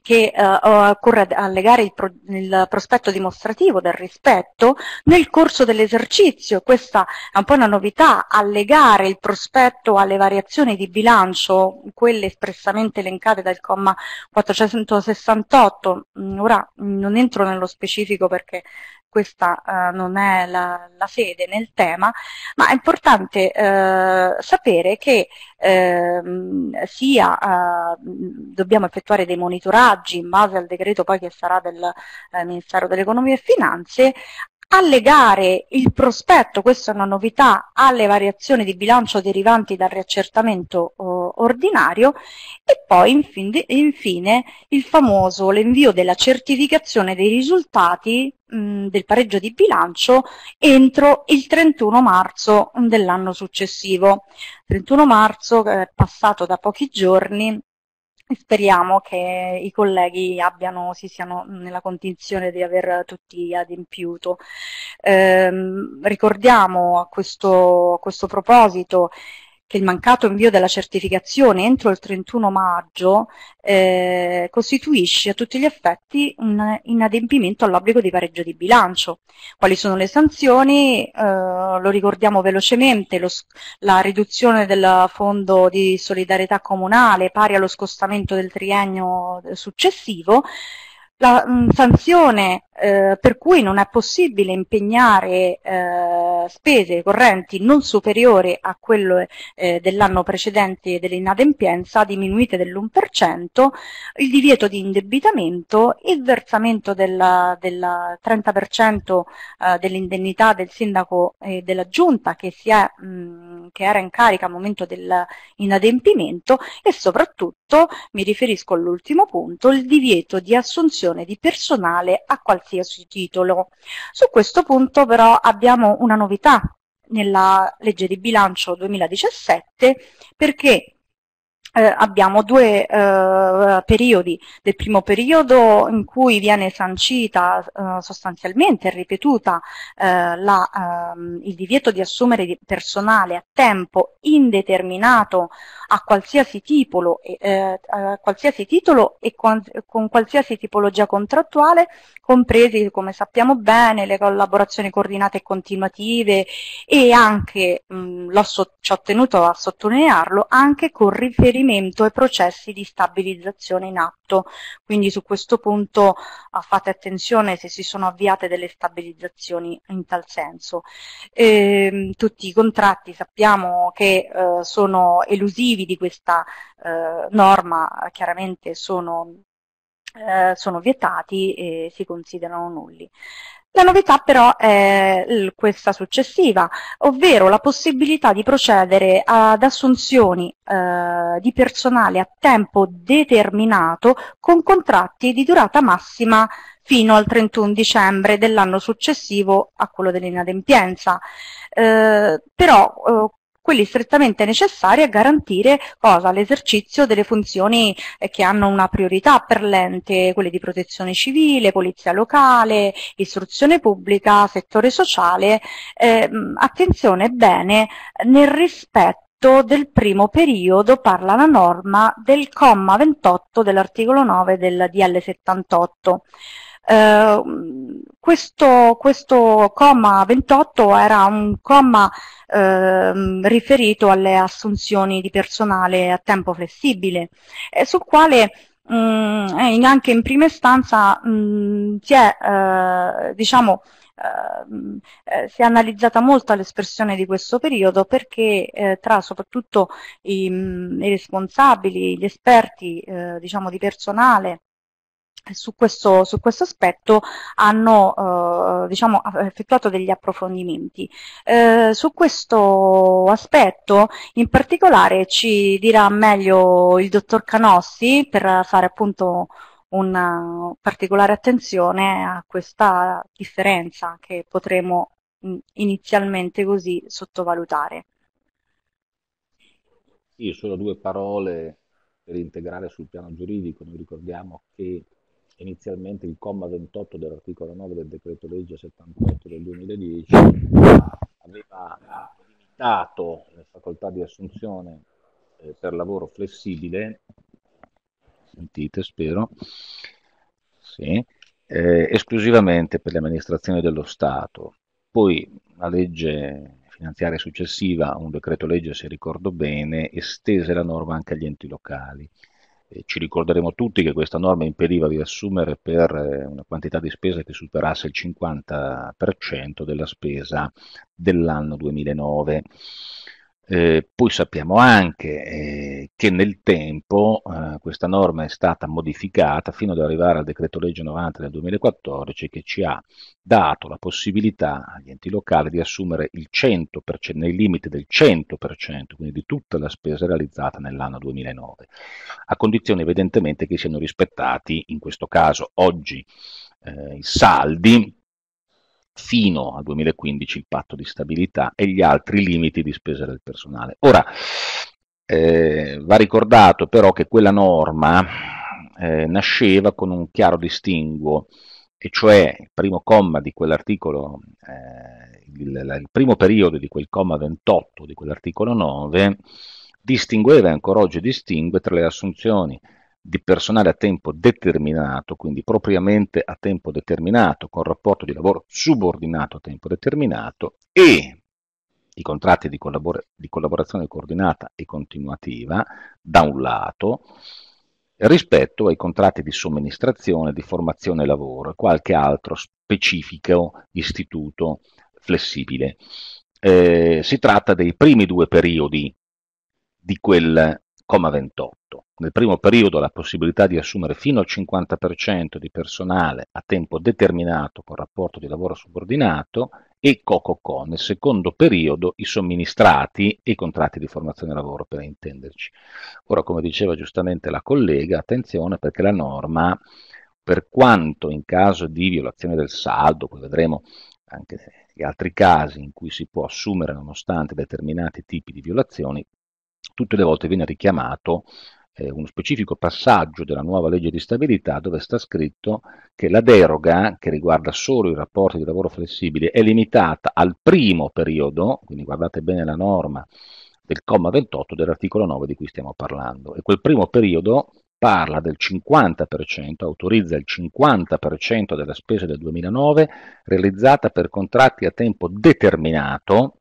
che eh, occorre allegare il, pro, il, prospetto dimostrativo del rispetto nel corso dell'esercizio. Questa è un po' una novità, allegare il prospetto alle variazioni di bilancio, quelle espressamente elencate dal comma 468. Mm, ora mm, non entro nello specifico perché questa uh, non è la, la, sede nel tema, ma è importante uh, sapere che uh, sia eh, dobbiamo effettuare dei monitoraggi in base al decreto poi che sarà del Ministero dell'Economia e Finanze, allegare il prospetto, questa è una novità, alle variazioni di bilancio derivanti dal riaccertamento oh, ordinario e poi infine, infine il famoso l'invio della certificazione dei risultati Mm, del pareggio di bilancio entro il 31 marzo mm, dell'anno successivo. 31 marzo è eh, passato da pochi giorni e speriamo che i colleghi abbiano, si siano nella condizione di aver tutti adempiuto. Eh, ricordiamo a questo, a questo proposito che il mancato invio della certificazione entro il 31 maggio eh, costituisce a tutti gli effetti un inadempimento all'obbligo di pareggio di bilancio. Quali sono le sanzioni? Eh, lo ricordiamo velocemente, lo, la riduzione del fondo di solidarietà comunale pari allo scostamento del triennio eh, successivo, la mh, mm, sanzione eh, per cui non è possibile impegnare eh, spese correnti non superiori a quello eh, dell'anno precedente dell'inadempienza diminuite dell'1%, il divieto di indebitamento, il versamento del 30% eh, dell'indennità del sindaco e della giunta che, è, mh, mm, che era in carica al momento dell'inadempimento e soprattutto, mi riferisco all'ultimo punto, il divieto di assunzione assunzione di personale a qualsiasi titolo. Su questo punto però abbiamo una novità nella legge di bilancio 2017 perché eh, abbiamo due eh, periodi, del primo periodo in cui viene sancita eh, sostanzialmente ripetuta eh, la, ehm, il divieto di assumere personale a tempo indeterminato a qualsiasi, tipolo, eh, a qualsiasi titolo e con, con, qualsiasi tipologia contrattuale, compresi come sappiamo bene le collaborazioni coordinate e continuative e anche, mh, mm, ci ho tenuto a sottolinearlo, anche con riferimento trasferimento e processi di stabilizzazione in atto. Quindi su questo punto ah, fate attenzione se si sono avviate delle stabilizzazioni in tal senso. E, ehm, tutti i contratti sappiamo che eh, sono elusivi di questa eh, norma, chiaramente sono eh, sono vietati e si considerano nulli. La novità però è questa successiva, ovvero la possibilità di procedere ad assunzioni eh, di personale a tempo determinato con contratti di durata massima fino al 31 dicembre dell'anno successivo a quello dell'inadempienza. Eh, però eh, quelli strettamente necessari a garantire L'esercizio delle funzioni eh, che hanno una priorità per l'ente, quelle di protezione civile, polizia locale, istruzione pubblica, settore sociale. Eh, attenzione bene nel rispetto del primo periodo parla la norma del comma 28 dell'articolo 9 del DL 78 Ehm, questo, questo, comma 28 era un comma eh, riferito alle assunzioni di personale a tempo flessibile, eh, sul quale mh, mm, eh, anche in prima istanza mh, mm, si è, eh, diciamo, ehm, eh, si è analizzata molto l'espressione di questo periodo perché eh, tra soprattutto i, mm, i, responsabili, gli esperti eh, diciamo di personale eh, su questo, su questo, aspetto hanno eh, diciamo, effettuato degli approfondimenti. Eh, su questo aspetto in particolare ci dirà meglio il dottor Canossi per fare appunto una particolare attenzione a questa differenza che potremo mm, inizialmente così sottovalutare. Sì, solo due parole per integrare sul piano giuridico. Noi ricordiamo che inizialmente il comma 28 dell'articolo 9 del decreto legge 78 del 2010 aveva limitato le facoltà di assunzione eh, per lavoro flessibile, sentite spero, sì, eh, esclusivamente per le amministrazioni dello Stato. Poi la legge finanziaria successiva, un decreto legge se ricordo bene, estese la norma anche agli enti locali ci ricorderemo tutti che questa norma impediva di assumere per eh, una quantità di spesa che superasse il 50% della spesa dell'anno 2009. Eh, poi sappiamo anche eh, che nel tempo eh, questa norma è stata modificata fino ad arrivare al decreto legge 90 del 2014 che ci ha dato la possibilità agli enti locali di assumere il 100% nei limiti del 100%, quindi di tutta la spesa realizzata nell'anno 2009, a condizione evidentemente che siano rispettati in questo caso oggi eh, i saldi fino al 2015 il patto di stabilità e gli altri limiti di spesa del personale. Ora, eh, va ricordato però che quella norma eh, nasceva con un chiaro distinguo, e cioè il primo comma di quell'articolo, eh, il, il primo periodo di quel comma 28 di quell'articolo 9, distingueva e ancora oggi distingue tra le assunzioni di personale a tempo determinato, quindi propriamente a tempo determinato, con rapporto di lavoro subordinato a tempo determinato e i contratti di, collabor- di collaborazione coordinata e continuativa, da un lato, rispetto ai contratti di somministrazione, di formazione e lavoro e qualche altro specifico istituto flessibile. Eh, si tratta dei primi due periodi di quel comma Nel primo periodo la possibilità di assumere fino al 50% di personale a tempo determinato con rapporto di lavoro subordinato e COCOCO. Nel secondo periodo i somministrati e i contratti di formazione lavoro per intenderci. Ora, come diceva giustamente la collega, attenzione perché la norma, per quanto in caso di violazione del saldo, poi vedremo anche gli altri casi in cui si può assumere nonostante determinati tipi di violazioni, tutte le volte viene richiamato eh, uno specifico passaggio della nuova legge di stabilità dove sta scritto che la deroga, che riguarda solo i rapporti di lavoro flessibile, è limitata al primo periodo, quindi guardate bene la norma del comma 28 dell'articolo 9 di cui stiamo parlando, e quel primo periodo parla del 50%, autorizza il 50% della spesa del 2009 realizzata per contratti a tempo determinato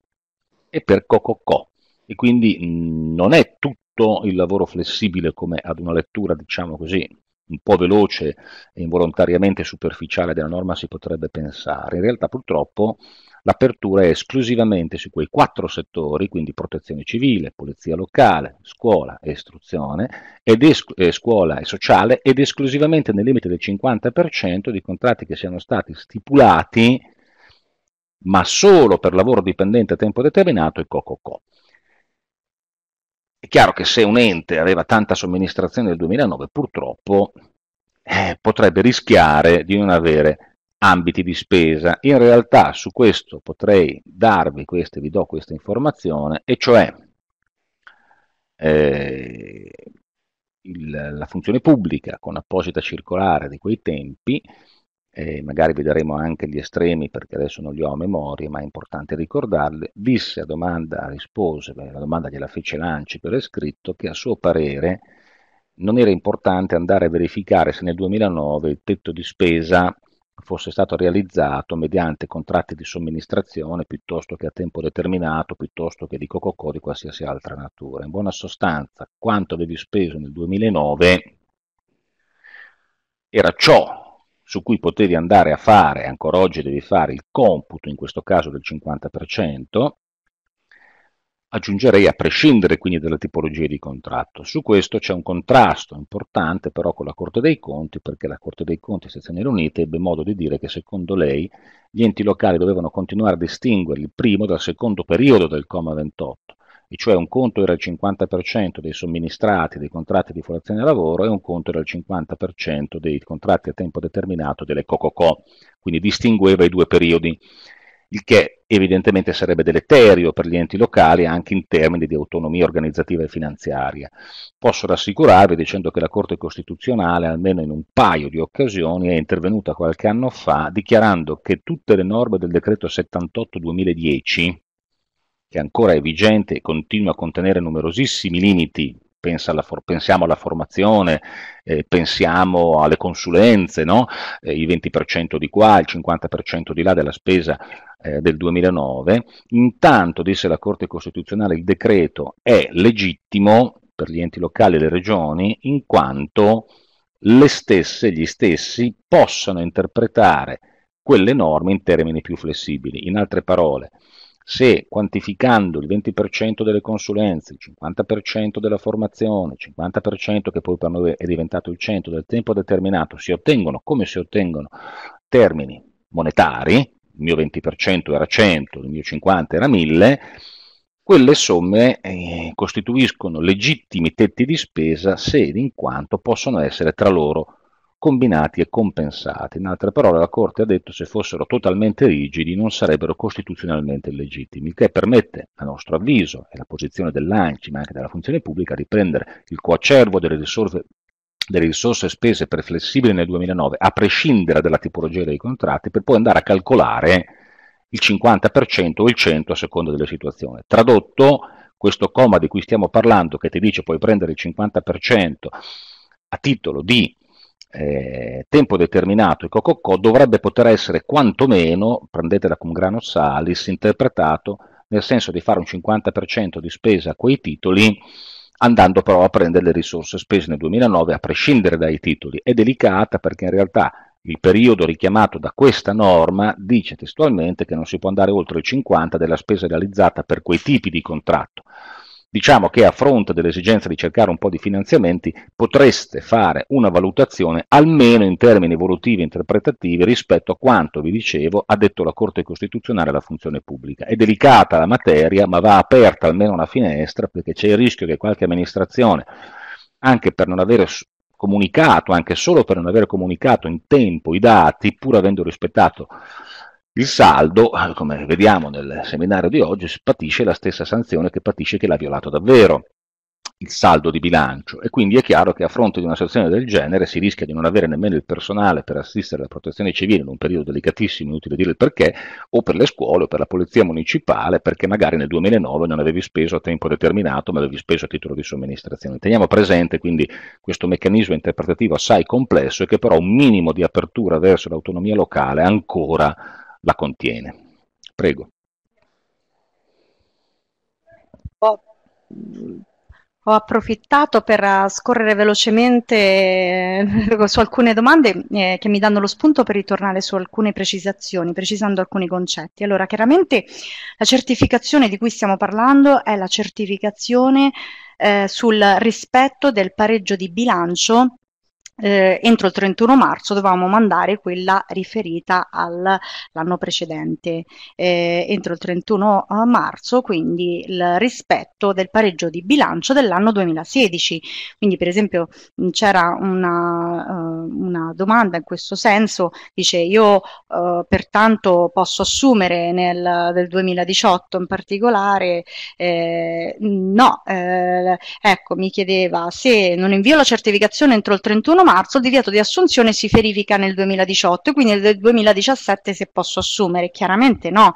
e per COCOCO, e quindi mh, non è tutto il lavoro flessibile come ad una lettura, diciamo così, un po' veloce e involontariamente superficiale della norma si potrebbe pensare. In realtà purtroppo l'apertura è esclusivamente su quei quattro settori, quindi protezione civile, polizia locale, scuola e istruzione, ed es- eh, scuola e sociale, ed esclusivamente nel limite del 50% di contratti che siano stati stipulati ma solo per lavoro dipendente a tempo determinato e co. co, co. È chiaro che se un ente aveva tanta somministrazione nel 2009, purtroppo eh, potrebbe rischiare di non avere ambiti di spesa. In realtà su questo potrei darvi queste, vi do questa informazione, e cioè eh, il, la funzione pubblica con apposita circolare di quei tempi eh, magari vedremo anche gli estremi perché adesso non li ho a memoria, ma è importante ricordarle, disse a domanda, rispose, beh, la domanda gliela fece Lanci per iscritto, che a suo parere non era importante andare a verificare se nel 2009 il tetto di spesa fosse stato realizzato mediante contratti di somministrazione piuttosto che a tempo determinato, piuttosto che di cococò di qualsiasi altra natura. In buona sostanza, quanto avevi speso nel 2009 era ciò su cui potevi andare a fare, ancora oggi devi fare il computo, in questo caso del 50%, aggiungerei a prescindere quindi dalla tipologia di contratto. Su questo c'è un contrasto importante però con la Corte dei Conti, perché la Corte dei Conti Sezioni Unite ebbe modo di dire che secondo lei gli enti locali dovevano continuare a distinguere il primo dal secondo periodo del comma 28 e cioè un conto era il 50% dei somministrati dei contratti di formazione lavoro e un conto era il 50% dei contratti a tempo determinato delle COCOCO, quindi distingueva i due periodi, il che evidentemente sarebbe deleterio per gli enti locali anche in termini di autonomia organizzativa e finanziaria. Posso rassicurarvi dicendo che la Corte Costituzionale, almeno in un paio di occasioni, è intervenuta qualche anno fa dichiarando che tutte le norme del decreto 78-2010 che ancora è vigente e continua a contenere numerosissimi limiti, alla for- pensiamo alla formazione, eh, pensiamo alle consulenze, no? eh, il 20% di qua, il 50% di là della spesa eh, del 2009, intanto, disse la Corte Costituzionale, il decreto è legittimo per gli enti locali e le regioni in quanto le stesse, gli stessi, possano interpretare quelle norme in termini più flessibili. In altre parole, se quantificando il 20% delle consulenze, il 50% della formazione, il 50% che poi per noi è diventato il 100% del tempo determinato, si ottengono come si ottengono termini monetari, il mio 20% era 100, il mio 50% era 1000, quelle somme eh, costituiscono legittimi tetti di spesa se ed in quanto possono essere tra loro combinati e compensati. In altre parole, la Corte ha detto che se fossero totalmente rigidi non sarebbero costituzionalmente illegittimi, il che permette, a nostro avviso, e la posizione dell'ANCI, ma anche della funzione pubblica, di prendere il coacervo delle risorse delle risorse spese per flessibile nel 2009, a prescindere dalla tipologia dei contratti, per poi andare a calcolare il 50% o il 100% a seconda delle situazioni. Tradotto, questo comma di cui stiamo parlando, che ti dice puoi prendere il 50% a titolo di eh, tempo determinato e Cococcò dovrebbe poter essere quantomeno, prendetela con grano salis, interpretato nel senso di fare un 50% di spesa a quei titoli andando però a prendere le risorse spese nel 2009 a prescindere dai titoli. È delicata perché in realtà il periodo richiamato da questa norma dice testualmente che non si può andare oltre il 50% della spesa realizzata per quei tipi di contratto diciamo che a fronte dell'esigenza di cercare un po' di finanziamenti potreste fare una valutazione almeno in termini evolutivi e interpretativi rispetto a quanto vi dicevo ha detto la Corte Costituzionale la funzione pubblica. È delicata la materia ma va aperta almeno una finestra perché c'è il rischio che qualche amministrazione anche per non avere comunicato, anche solo per non aver comunicato in tempo i dati, pur avendo rispettato il saldo, come vediamo nel seminario di oggi, patisce la stessa sanzione che patisce chi l'ha violato davvero, il saldo di bilancio, e quindi è chiaro che a fronte di una situazione del genere si rischia di non avere nemmeno il personale per assistere alla protezione civile in un periodo delicatissimo, inutile dire il perché, o per le scuole o per la polizia municipale, perché magari nel 2009 non avevi speso a tempo determinato, ma avevi speso a titolo di somministrazione. Teniamo presente quindi questo meccanismo interpretativo assai complesso e che però un minimo di apertura verso l'autonomia locale ancora la contiene. Prego. Ho, ho approfittato per eh, scorrere velocemente eh, su alcune domande eh, che mi danno lo spunto per ritornare su alcune precisazioni, precisando alcuni concetti. Allora, chiaramente la certificazione di cui stiamo parlando è la certificazione eh, sul rispetto del pareggio di bilancio eh, entro il 31 marzo dovevamo mandare quella riferita all'anno precedente. Eh, entro il 31 eh, marzo, quindi il rispetto del pareggio di bilancio dell'anno 2016. Quindi, per esempio, c'era una, uh, una, domanda in questo senso, dice io uh, pertanto posso assumere nel del 2018 in particolare? Eh, no, ecco, mi chiedeva se non invio la certificazione entro il 31 marzo marzo il divieto di assunzione si verifica nel 2018, quindi nel 2017 se posso assumere, chiaramente no,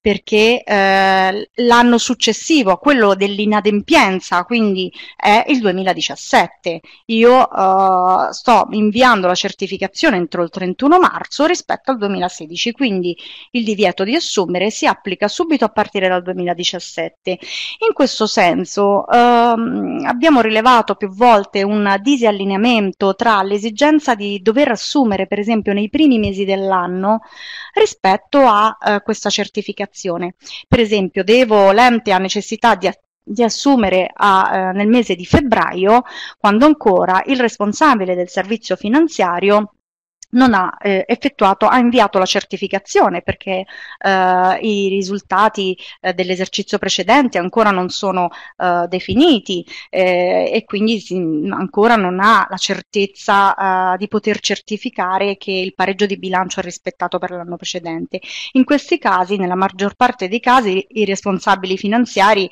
perché eh, l'anno successivo, quello dell'inadempienza, quindi è il 2017. Io eh, sto inviando la certificazione entro il 31 marzo rispetto al 2016, quindi il divieto di assumere si applica subito a partire dal 2017. In questo senso ehm, abbiamo rilevato più volte un disallineamento tra tra l'esigenza di dover assumere, per esempio, nei primi mesi dell'anno rispetto a eh, questa certificazione. Per esempio, devo, l'ente ha necessità di di assumere a, eh, nel mese di febbraio, quando ancora il responsabile del servizio finanziario non ha eh, effettuato, ha inviato la certificazione perché eh, i risultati eh, dell'esercizio precedente ancora non sono eh, definiti eh, e quindi si, ancora non ha la certezza eh, di poter certificare che il pareggio di bilancio è rispettato per l'anno precedente. In questi casi, nella maggior parte dei casi, i responsabili finanziari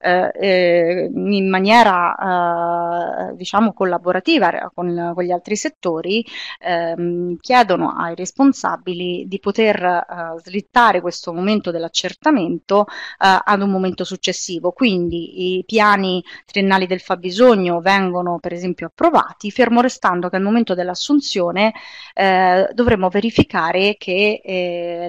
eh, eh, in maniera eh, diciamo collaborativa con, con, gli altri settori, ehm, chiedono ai responsabili di poter eh, slittare questo momento dell'accertamento eh, ad un momento successivo. Quindi i piani triennali del fabbisogno vengono per esempio approvati, fermo restando che al momento dell'assunzione eh, dovremo verificare che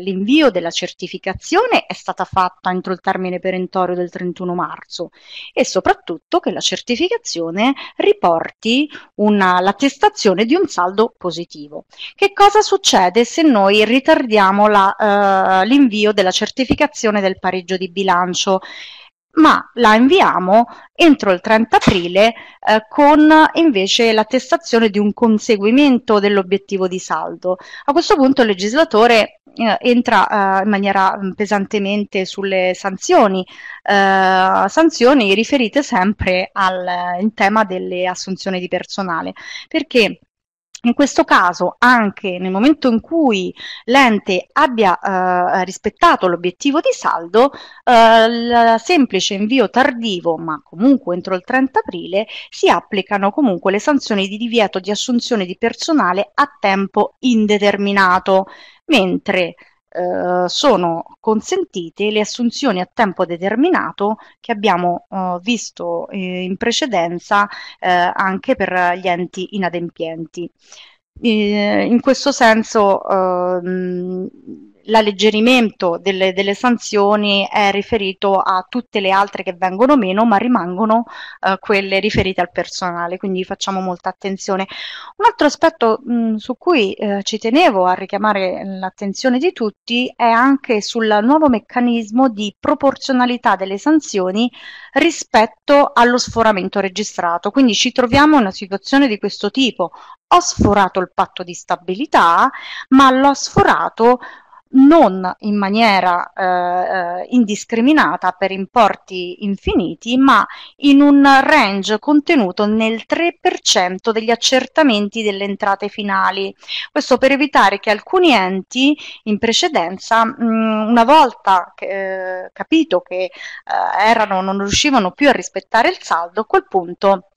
l'invio della certificazione è stata fatta entro il termine perentorio del 31 marzo marzo e soprattutto che la certificazione riporti una, l'attestazione di un saldo positivo. Che cosa succede se noi ritardiamo la, uh, l'invio della certificazione del pareggio di bilancio? ma la inviamo entro il 30 aprile eh, con invece l'attestazione di un conseguimento dell'obiettivo di saldo. A questo punto il legislatore eh, entra eh, in maniera mm, pesantemente sulle sanzioni, eh, sanzioni riferite sempre al tema delle assunzioni di personale, perché in questo caso, anche nel momento in cui l'ente abbia eh, rispettato l'obiettivo di saldo, eh, il semplice invio tardivo, ma comunque entro il 30 aprile, si applicano comunque le sanzioni di divieto di assunzione di personale a tempo indeterminato, mentre eh, sono consentite le assunzioni a tempo determinato che abbiamo eh, visto eh, in precedenza eh, anche per gli enti inadempienti. Eh, in questo senso ehm, l'alleggerimento delle, delle, sanzioni è riferito a tutte le altre che vengono meno, ma rimangono eh, quelle riferite al personale, quindi facciamo molta attenzione. Un altro aspetto mh, su cui eh, ci tenevo a richiamare l'attenzione di tutti è anche sul nuovo meccanismo di proporzionalità delle sanzioni rispetto allo sforamento registrato. Quindi ci troviamo in una situazione di questo tipo. Ho sforato il patto di stabilità, ma l'ho sforato non in maniera eh, eh, indiscriminata per importi infiniti, ma in un range contenuto nel 3% degli accertamenti delle entrate finali. Questo per evitare che alcuni enti in precedenza, mh, mm, una volta che, eh, capito che eh, erano, non riuscivano più a rispettare il saldo, a quel punto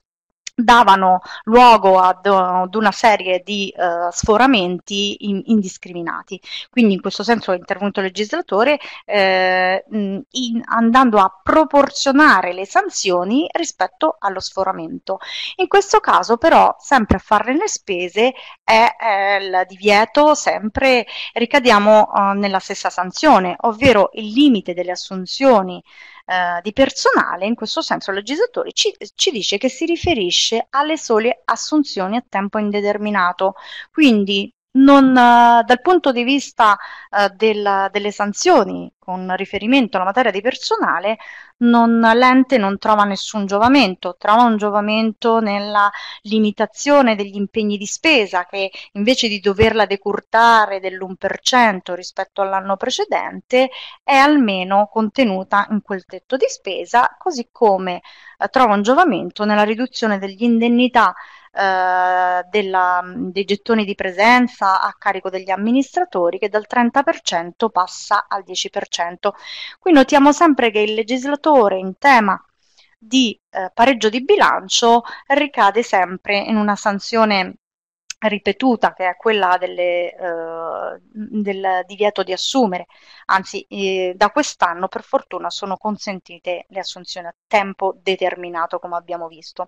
davano luogo ad, ad, una serie di uh, sforamenti in, indiscriminati. Quindi in questo senso è intervenuto il legislatore eh, in, andando a proporzionare le sanzioni rispetto allo sforamento. In questo caso però sempre a farne le spese è, è il divieto, sempre ricadiamo uh, nella stessa sanzione, ovvero il limite delle assunzioni eh, di personale, in questo senso il legislatore ci, ci, dice che si riferisce alle sole assunzioni a tempo indeterminato, quindi non, eh, dal punto di vista eh, del, delle sanzioni con riferimento alla materia di personale, non, l'ente non trova nessun giovamento, trova un giovamento nella limitazione degli impegni di spesa che invece di doverla decurtare dell'1% rispetto all'anno precedente è almeno contenuta in quel tetto di spesa, così come eh, trova un giovamento nella riduzione degli indennità eh, della, dei gettoni di presenza a carico degli amministratori che dal 30% passa al 10%. Qui notiamo sempre che il legislatore in tema di eh, pareggio di bilancio ricade sempre in una sanzione ripetuta che è quella delle, eh, del divieto di assumere anzi eh, da quest'anno per fortuna sono consentite le assunzioni a tempo determinato come abbiamo visto.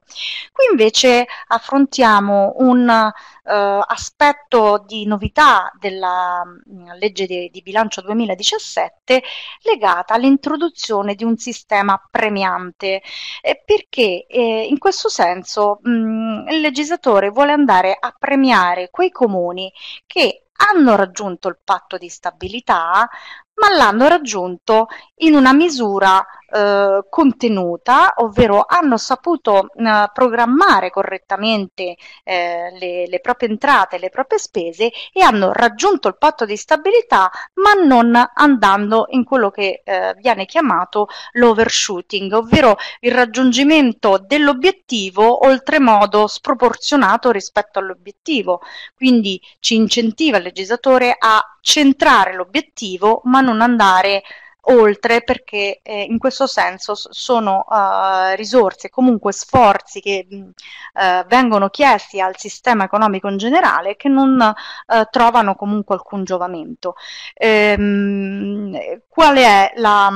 Qui invece affrontiamo un eh, aspetto di novità della mh, mm, legge di, di bilancio 2017 legata all'introduzione di un sistema premiante eh, perché eh, in questo senso mh, mm, il legislatore vuole andare a premiare quei comuni che hanno raggiunto il patto di stabilità ma l'hanno raggiunto in una misura eh, contenuta, ovvero hanno saputo eh, programmare correttamente eh, le, le, proprie entrate, le proprie spese e hanno raggiunto il patto di stabilità, ma non andando in quello che eh, viene chiamato l'overshooting, ovvero il raggiungimento dell'obiettivo oltremodo sproporzionato rispetto all'obiettivo. Quindi ci incentiva il legislatore a centrare l'obiettivo ma non andare oltre perché eh, in questo senso sono uh, risorse, comunque sforzi che uh, vengono chiesti al sistema economico in generale che non uh, trovano comunque alcun giovamento. Ehm, qual è la,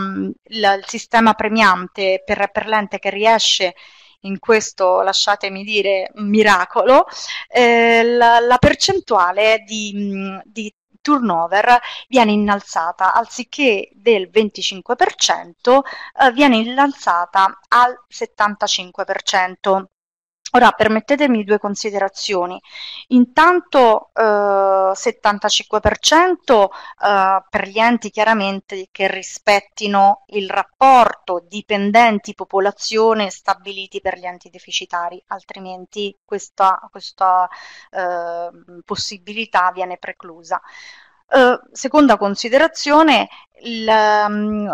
la, il sistema premiante per, per l'ente che riesce in questo, lasciatemi dire, miracolo, eh, la, la, percentuale di, di turnover viene innalzata, anziché del 25% eh, viene innalzata al 75%. Ora permettetemi due considerazioni. Intanto eh, 75% eh, per gli enti chiaramente che rispettino il rapporto dipendenti-popolazione stabiliti per gli enti deficitari, altrimenti questa, questa eh, possibilità viene preclusa. Eh, seconda considerazione, il, mm,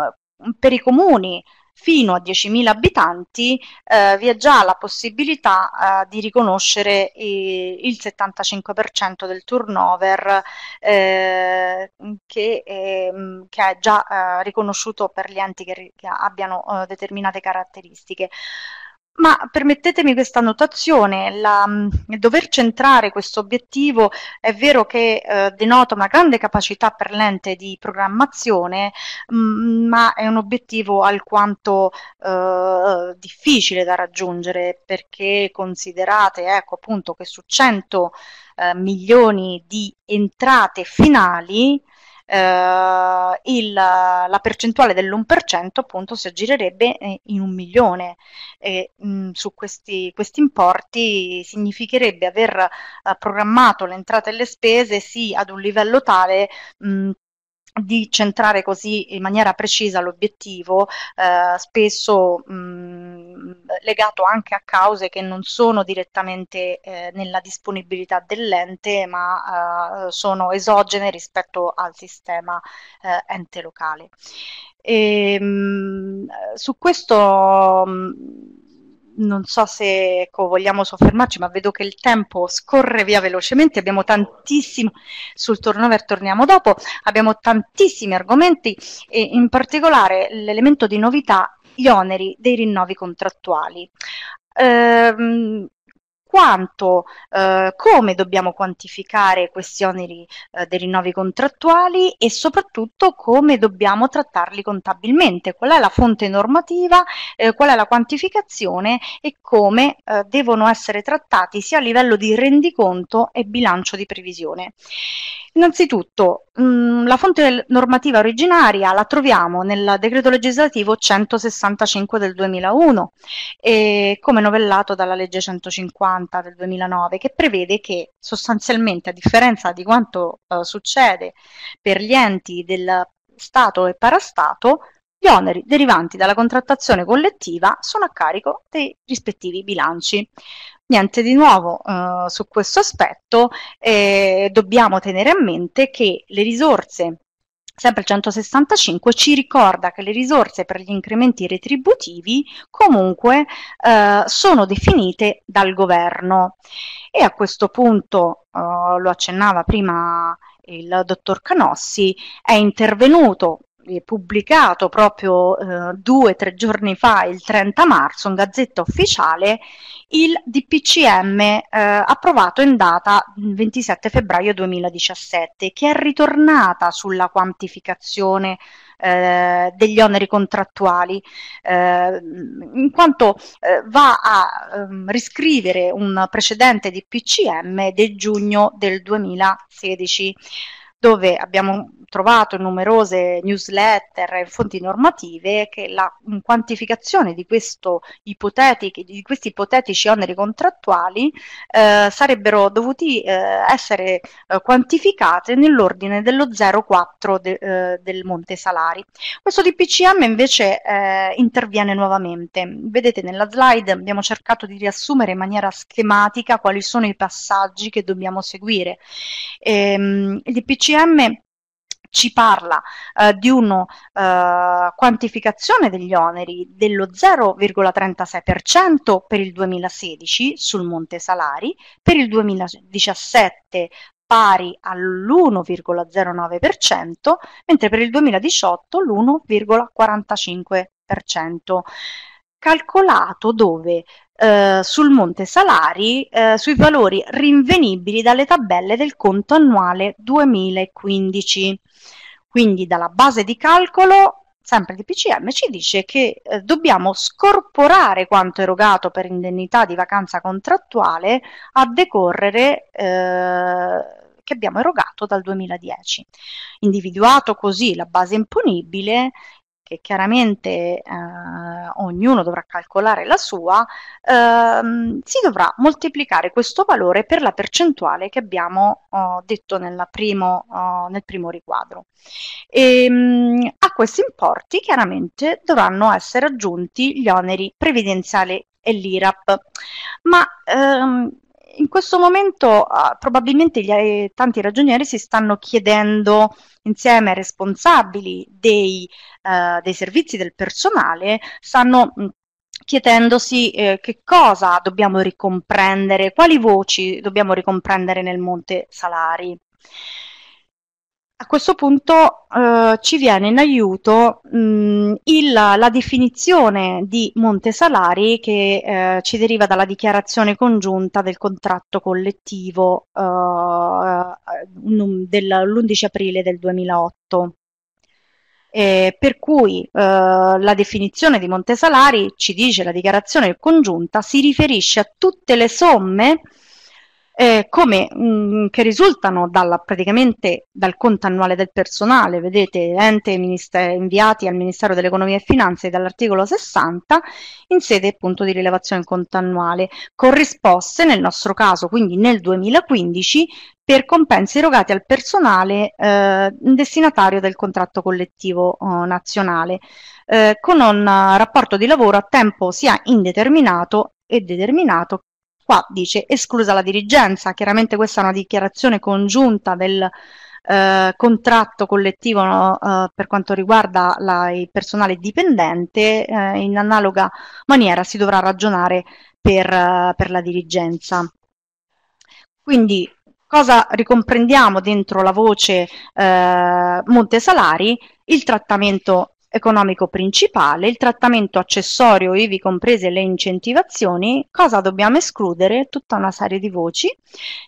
per i comuni fino a 10.000 abitanti eh, vi è già la possibilità eh, di riconoscere eh, il 75% del turnover eh, che, mm, che, è già eh, riconosciuto per gli enti che, che abbiano eh, determinate caratteristiche. Ma permettetemi questa notazione, la, il dover centrare questo obiettivo è vero che eh, denota una grande capacità per l'ente di programmazione, mh, ma è un obiettivo alquanto eh, difficile da raggiungere perché considerate ecco, appunto che su 100 eh, milioni di entrate finali eh, il, la percentuale dell'1% appunto si aggirerebbe eh, in un milione e mh, mm, su questi, questi, importi significherebbe aver eh, programmato le entrate e le spese sì ad un livello tale mh, mm, di centrare così in maniera precisa l'obiettivo, eh, spesso mh, mm, legato anche a cause che non sono direttamente eh, nella disponibilità dell'ente, ma eh, sono esogene rispetto al sistema eh, ente locale. E, ehm, mh, su questo non so se ecco, vogliamo soffermarci, ma vedo che il tempo scorre via velocemente, abbiamo tantissimo, sul turnover torniamo dopo, abbiamo tantissimi argomenti e in particolare l'elemento di novità gli oneri dei rinnovi contrattuali. Ehm, quanto, eh, come dobbiamo quantificare questi oneri eh, dei rinnovi contrattuali e soprattutto come dobbiamo trattarli contabilmente, qual è la fonte normativa, eh, qual è la quantificazione e come eh, devono essere trattati sia a livello di rendiconto e bilancio di previsione. Innanzitutto, mh, mm, la fonte normativa originaria la troviamo nel decreto legislativo 165 del 2001, eh, come novellato dalla legge 150 60 del 2009 che prevede che sostanzialmente a differenza di quanto eh, succede per gli enti del Stato e parastato, gli oneri derivanti dalla contrattazione collettiva sono a carico dei rispettivi bilanci. Niente di nuovo eh, su questo aspetto, eh, dobbiamo tenere a mente che le risorse sempre il 165, ci ricorda che le risorse per gli incrementi retributivi comunque eh, sono definite dal governo e a questo punto, eh, lo accennava prima il dottor Canossi, è intervenuto pubblicato proprio eh, due o tre giorni fa, il 30 marzo, in Gazzetta Ufficiale, il DPCM eh, approvato in data 27 febbraio 2017, che è ritornata sulla quantificazione eh, degli oneri contrattuali, eh, in quanto eh, va a ehm, riscrivere un precedente DPCM del giugno del 2016 dove abbiamo trovato numerose newsletter e fonti normative che la quantificazione di, di, questi ipotetici oneri contrattuali eh, sarebbero dovuti eh, essere eh, quantificate nell'ordine dello 0,4 de, eh, del monte salari. Questo DPCM invece eh, interviene nuovamente. Vedete nella slide abbiamo cercato di riassumere in maniera schematica quali sono i passaggi che dobbiamo seguire. Ehm, il DPCM DPCM ci parla eh, di una eh, quantificazione degli oneri dello 0,36% per il 2016 sul monte salari, per il 2017 pari all'1,09%, mentre per il 2018 l'1,45%, calcolato dove eh, sul monte salari eh, sui valori rinvenibili dalle tabelle del conto annuale 2015. Quindi dalla base di calcolo sempre di PCM, ci dice che eh, dobbiamo scorporare quanto erogato per indennità di vacanza contrattuale a decorrere eh, che abbiamo erogato dal 2010. Individuato così la base imponibile, che chiaramente eh, ognuno dovrà calcolare la sua, ehm, si dovrà moltiplicare questo valore per la percentuale che abbiamo eh, detto primo, eh, nel primo riquadro. E, ehm, mh, a questi importi chiaramente dovranno essere aggiunti gli oneri previdenziali e l'IRAP, ma ehm, in questo momento uh, probabilmente gli, eh, tanti ragionieri si stanno chiedendo insieme ai responsabili dei, uh, dei servizi del personale, stanno mm, chiedendosi eh, che cosa dobbiamo ricomprendere, quali voci dobbiamo ricomprendere nel monte salari a questo punto eh, ci viene in aiuto mh, il, la definizione di monte salari che eh, ci deriva dalla dichiarazione congiunta del contratto collettivo eh, eh dell'11 aprile del 2008. Eh, per cui eh, la definizione di monte salari, ci dice la dichiarazione congiunta, si riferisce a tutte le somme eh, come, mh, mm, che risultano dalla, praticamente dal conto annuale del personale, vedete ente minister- inviati al Ministero dell'Economia e Finanze dall'articolo 60 in sede appunto di rilevazione del conto annuale, corrisposte nel nostro caso quindi nel 2015 per compensi erogati al personale eh, destinatario del contratto collettivo eh, nazionale, eh, con un uh, rapporto di lavoro a tempo sia indeterminato e determinato Qua dice esclusa la dirigenza, chiaramente questa è una dichiarazione congiunta del eh, contratto collettivo no, eh, per quanto riguarda la, il personale dipendente, eh, in analoga maniera si dovrà ragionare per, uh, per la dirigenza. Quindi cosa ricomprendiamo dentro la voce eh, Monte Salari? Il trattamento economico principale, il trattamento accessorio, ivi comprese le incentivazioni, cosa dobbiamo escludere? Tutta una serie di voci,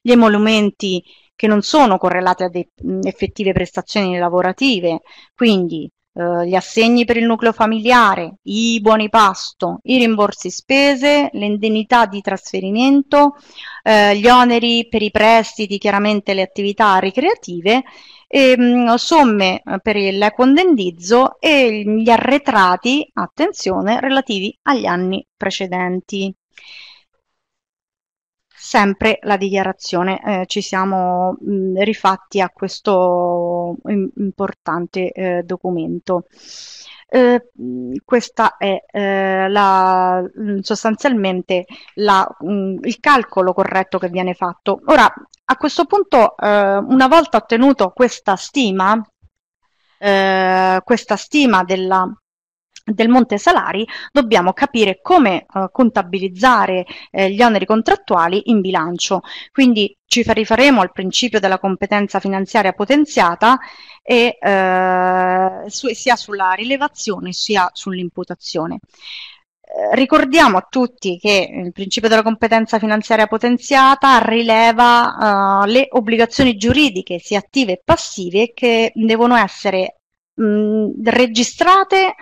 gli emolumenti che non sono correlati a de- effettive prestazioni lavorative, quindi eh, gli assegni per il nucleo familiare, i buoni pasto, i rimborsi spese, le indennità di trasferimento, eh, gli oneri per i prestiti, chiaramente le attività ricreative ehm, somme eh, per il condendizzo e gli arretrati, attenzione, relativi agli anni precedenti sempre la dichiarazione. Eh, ci siamo mh, mm, rifatti a questo importante eh, documento. Eh, mm, questa è eh, la, mm, sostanzialmente la, mh, il calcolo corretto che viene fatto. Ora a questo punto, eh, una volta ottenuto questa stima, eh, questa stima della, del monte salari, dobbiamo capire come eh, contabilizzare eh, gli oneri contrattuali in bilancio. Quindi ci rifaremo al principio della competenza finanziaria potenziata e, eh, su, sia sulla rilevazione sia sull'imputazione. Eh, ricordiamo a tutti che il principio della competenza finanziaria potenziata rileva uh, le obbligazioni giuridiche, sia attive e passive, che devono essere mh, mm, registrate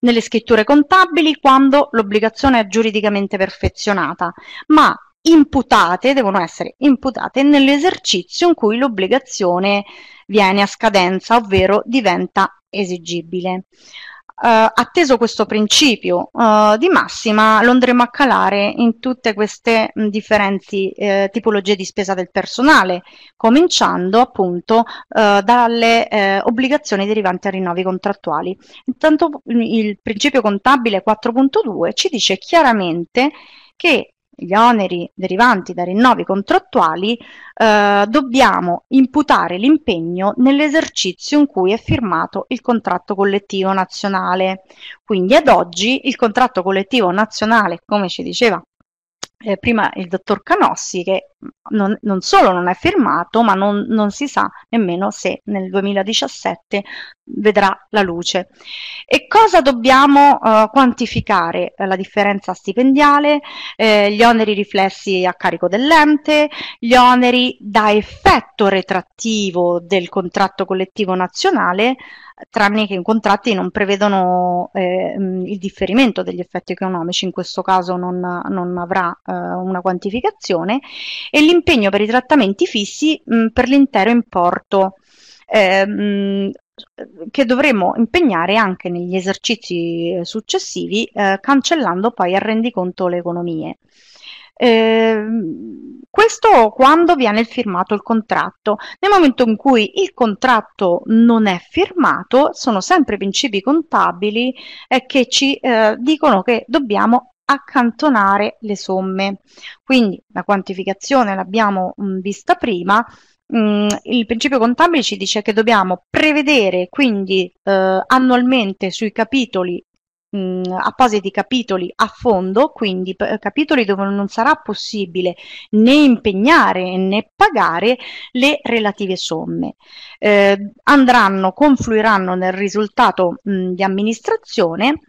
nelle scritture contabili quando l'obbligazione è giuridicamente perfezionata, ma imputate, devono essere imputate nell'esercizio in cui l'obbligazione viene a scadenza, ovvero diventa esigibile. Uh, atteso questo principio uh, di massima, lo andremo a calare in tutte queste mh, differenti eh, tipologie di spesa del personale, cominciando appunto uh, dalle eh, obbligazioni derivanti ai rinnovi contrattuali. Intanto il principio contabile 4.2 ci dice chiaramente che gli oneri derivanti da rinnovi contrattuali, eh, dobbiamo imputare l'impegno nell'esercizio in cui è firmato il contratto collettivo nazionale. Quindi ad oggi il contratto collettivo nazionale, come ci diceva eh, prima il dottor Canossi, che non, non solo non è firmato, ma non, non, si sa nemmeno se nel 2017 vedrà la luce. E cosa dobbiamo eh, quantificare? La differenza stipendiale, eh, gli oneri riflessi a carico dell'ente, gli oneri da effetto retrattivo del contratto collettivo nazionale, tranne che i contratti non prevedono eh, il differimento degli effetti economici, in questo caso non, non avrà eh, una quantificazione, e l'impegno per i trattamenti fissi mh, per l'intero importo eh, che dovremo impegnare anche negli esercizi eh, successivi, eh, cancellando poi al rendiconto le economie. Eh, questo quando viene firmato il contratto. Nel momento in cui il contratto non è firmato, sono sempre principi contabili eh, che ci eh, dicono che dobbiamo accantonare le somme. Quindi la quantificazione l'abbiamo mh, mm, vista prima, mh, mm, il principio contabile ci dice che dobbiamo prevedere quindi eh, annualmente sui capitoli mh, mm, appositi capitoli a fondo, quindi capitoli dove non sarà possibile né impegnare né pagare le relative somme. Eh, andranno, confluiranno nel risultato mh, di amministrazione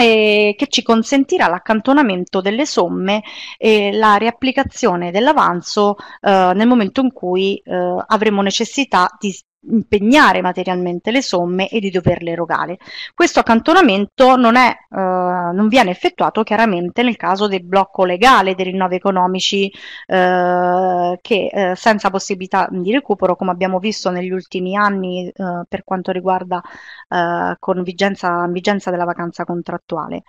eh, che ci consentirà l'accantonamento delle somme e la riapplicazione dell'avanzo eh, nel momento in cui eh, avremo necessità di impegnare materialmente le somme e di doverle erogare. Questo accantonamento non, è, eh, non viene effettuato chiaramente nel caso del blocco legale dei rinnovi economici eh, che eh, senza possibilità di recupero, come abbiamo visto negli ultimi anni eh, per quanto riguarda eh, con vigenza, vigenza, della vacanza contrattuale.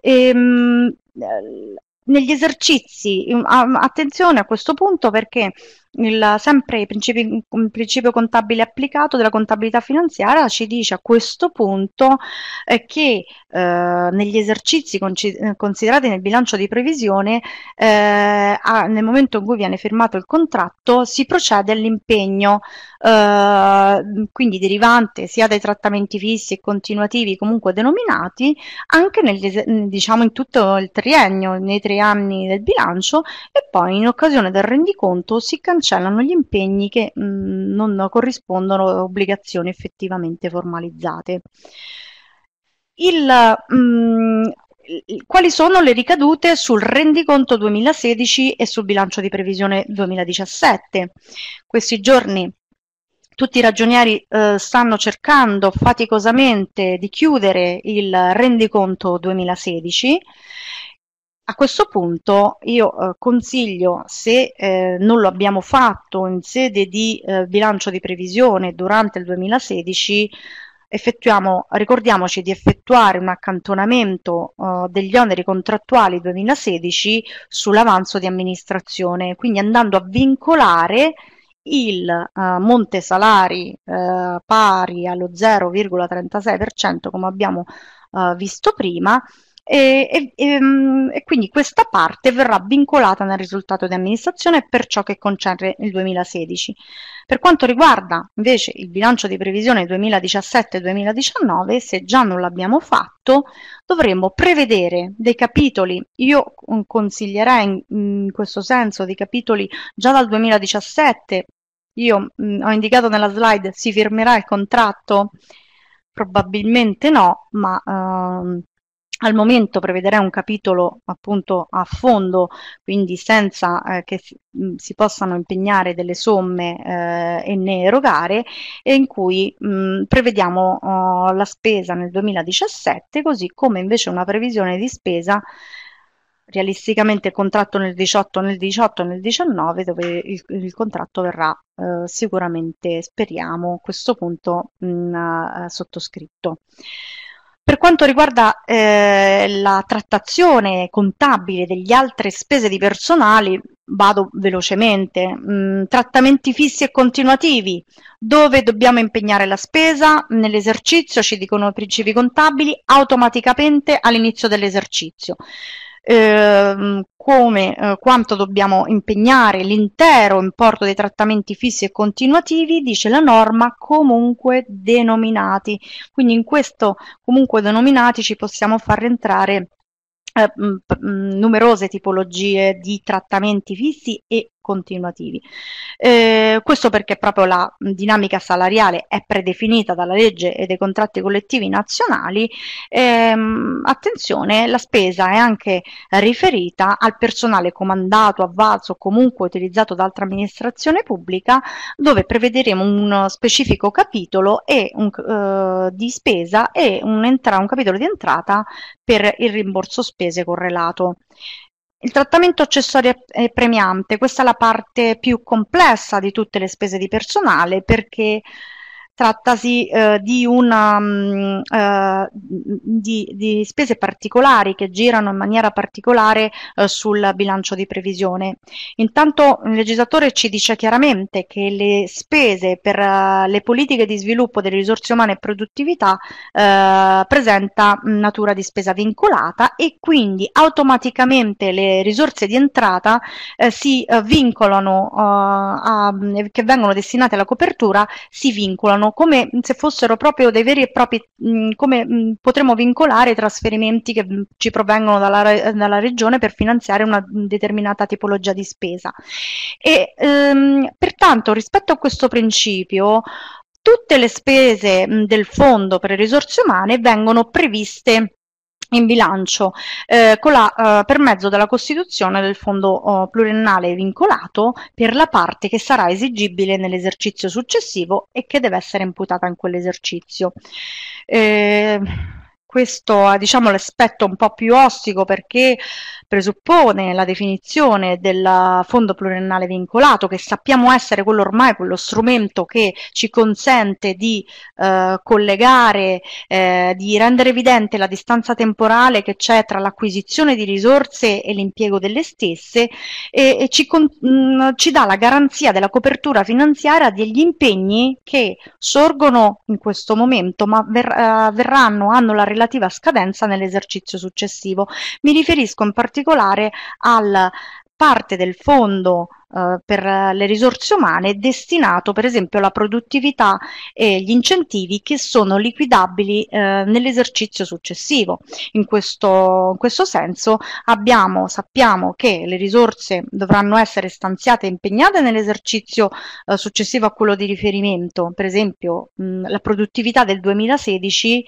E, ehm, eh, negli esercizi, attenzione a questo punto perché il, sempre il principio, il principio, contabile applicato della contabilità finanziaria ci dice a questo punto eh, che eh, negli esercizi considerati nel bilancio di previsione, eh, a, nel momento in cui viene firmato il contratto, si procede all'impegno, eh, quindi derivante sia dai trattamenti fissi e continuativi comunque denominati, anche negli, diciamo in tutto il triennio, nei tre anni del bilancio e poi in occasione del rendiconto si cancella cancellano cioè, gli impegni che mh, mm, non corrispondono a obbligazioni effettivamente formalizzate. Il, mh, mm, quali sono le ricadute sul rendiconto 2016 e sul bilancio di previsione 2017? Questi giorni tutti i ragionieri eh, stanno cercando faticosamente di chiudere il rendiconto 2016 a questo punto io eh, consiglio, se eh, non lo abbiamo fatto in sede di eh, bilancio di previsione durante il 2016, ricordiamoci di effettuare un accantonamento uh, degli oneri contrattuali 2016 sull'avanzo di amministrazione, quindi andando a vincolare il uh, monte salari uh, pari allo 0,36% come abbiamo visto prima e, e, e, ehm, e, quindi questa parte verrà vincolata nel risultato di amministrazione per ciò che concerne il 2016. Per quanto riguarda invece il bilancio di previsione 2017-2019, se già non l'abbiamo fatto, dovremmo prevedere dei capitoli, io mm, consiglierei in, mm, in questo senso dei capitoli già dal 2017, io mh, mm, ho indicato nella slide si firmerà il contratto probabilmente no, ma uh, al momento prevederei un capitolo appunto a fondo, quindi senza eh, che si, mh, mm, si, possano impegnare delle somme eh, e ne erogare, e in cui mh, mm, prevediamo oh, la spesa nel 2017, così come invece una previsione di spesa realisticamente contratto nel 18, nel 18 e nel 19, dove il, il contratto verrà eh, sicuramente, speriamo, a questo punto mh, eh, sottoscritto per quanto riguarda eh, la trattazione contabile degli altre spese di personale, vado velocemente. Mm, trattamenti fissi e continuativi, dove dobbiamo impegnare la spesa nell'esercizio, ci dicono i principi contabili, automaticamente all'inizio dell'esercizio eh, come, eh, quanto dobbiamo impegnare l'intero importo dei trattamenti fissi e continuativi, dice la norma, comunque denominati. Quindi in questo comunque denominati ci possiamo far entrare eh, mh, mh, numerose tipologie di trattamenti fissi e continuativi. Eh, questo perché proprio la dinamica salariale è predefinita dalla legge e dai contratti collettivi nazionali. Ehm, attenzione, la spesa è anche riferita al personale comandato, avvalso o comunque utilizzato da altra amministrazione pubblica, dove prevederemo un specifico capitolo un, eh, di spesa e un, entra- un capitolo di entrata per il rimborso spese correlato. Il trattamento accessorio e premiante, questa è la parte più complessa di tutte le spese di personale perché trattasi eh, di, una, mh, mm, eh, di, di, spese particolari che girano in maniera particolare eh, sul bilancio di previsione. Intanto il legislatore ci dice chiaramente che le spese per uh, le politiche di sviluppo delle risorse umane e produttività uh, presenta natura di spesa vincolata e quindi automaticamente le risorse di entrata uh, si vincolano, a, che vengono destinate alla copertura, si vincolano vincolano come se fossero proprio dei veri e propri, mh, mm, come mh, mm, potremmo vincolare i trasferimenti che mh, mm, ci provengono dalla, dalla, regione per finanziare una determinata tipologia di spesa. E, ehm, pertanto rispetto a questo principio tutte le spese del fondo per le risorse umane vengono previste in bilancio eh, la, eh, per mezzo della costituzione del fondo oh, pluriennale vincolato per la parte che sarà esigibile nell'esercizio successivo e che deve essere imputata in quell'esercizio. Eh, questo è diciamo, l'aspetto un po' più ostico perché presuppone la definizione del fondo pluriennale vincolato che sappiamo essere quello ormai quello strumento che ci consente di eh, collegare, eh, di rendere evidente la distanza temporale che c'è tra l'acquisizione di risorse e l'impiego delle stesse e, e ci, con, mh, mm, ci dà la garanzia della copertura finanziaria degli impegni che sorgono in questo momento ma ver, uh, verranno, hanno la relazione relativa scadenza nell'esercizio successivo. Mi riferisco in particolare al parte del fondo eh, per le risorse umane destinato per esempio alla produttività e gli incentivi che sono liquidabili eh, nell'esercizio successivo. In questo, in questo senso abbiamo, sappiamo che le risorse dovranno essere stanziate e impegnate nell'esercizio eh, successivo a quello di riferimento, per esempio mh, la produttività del 2016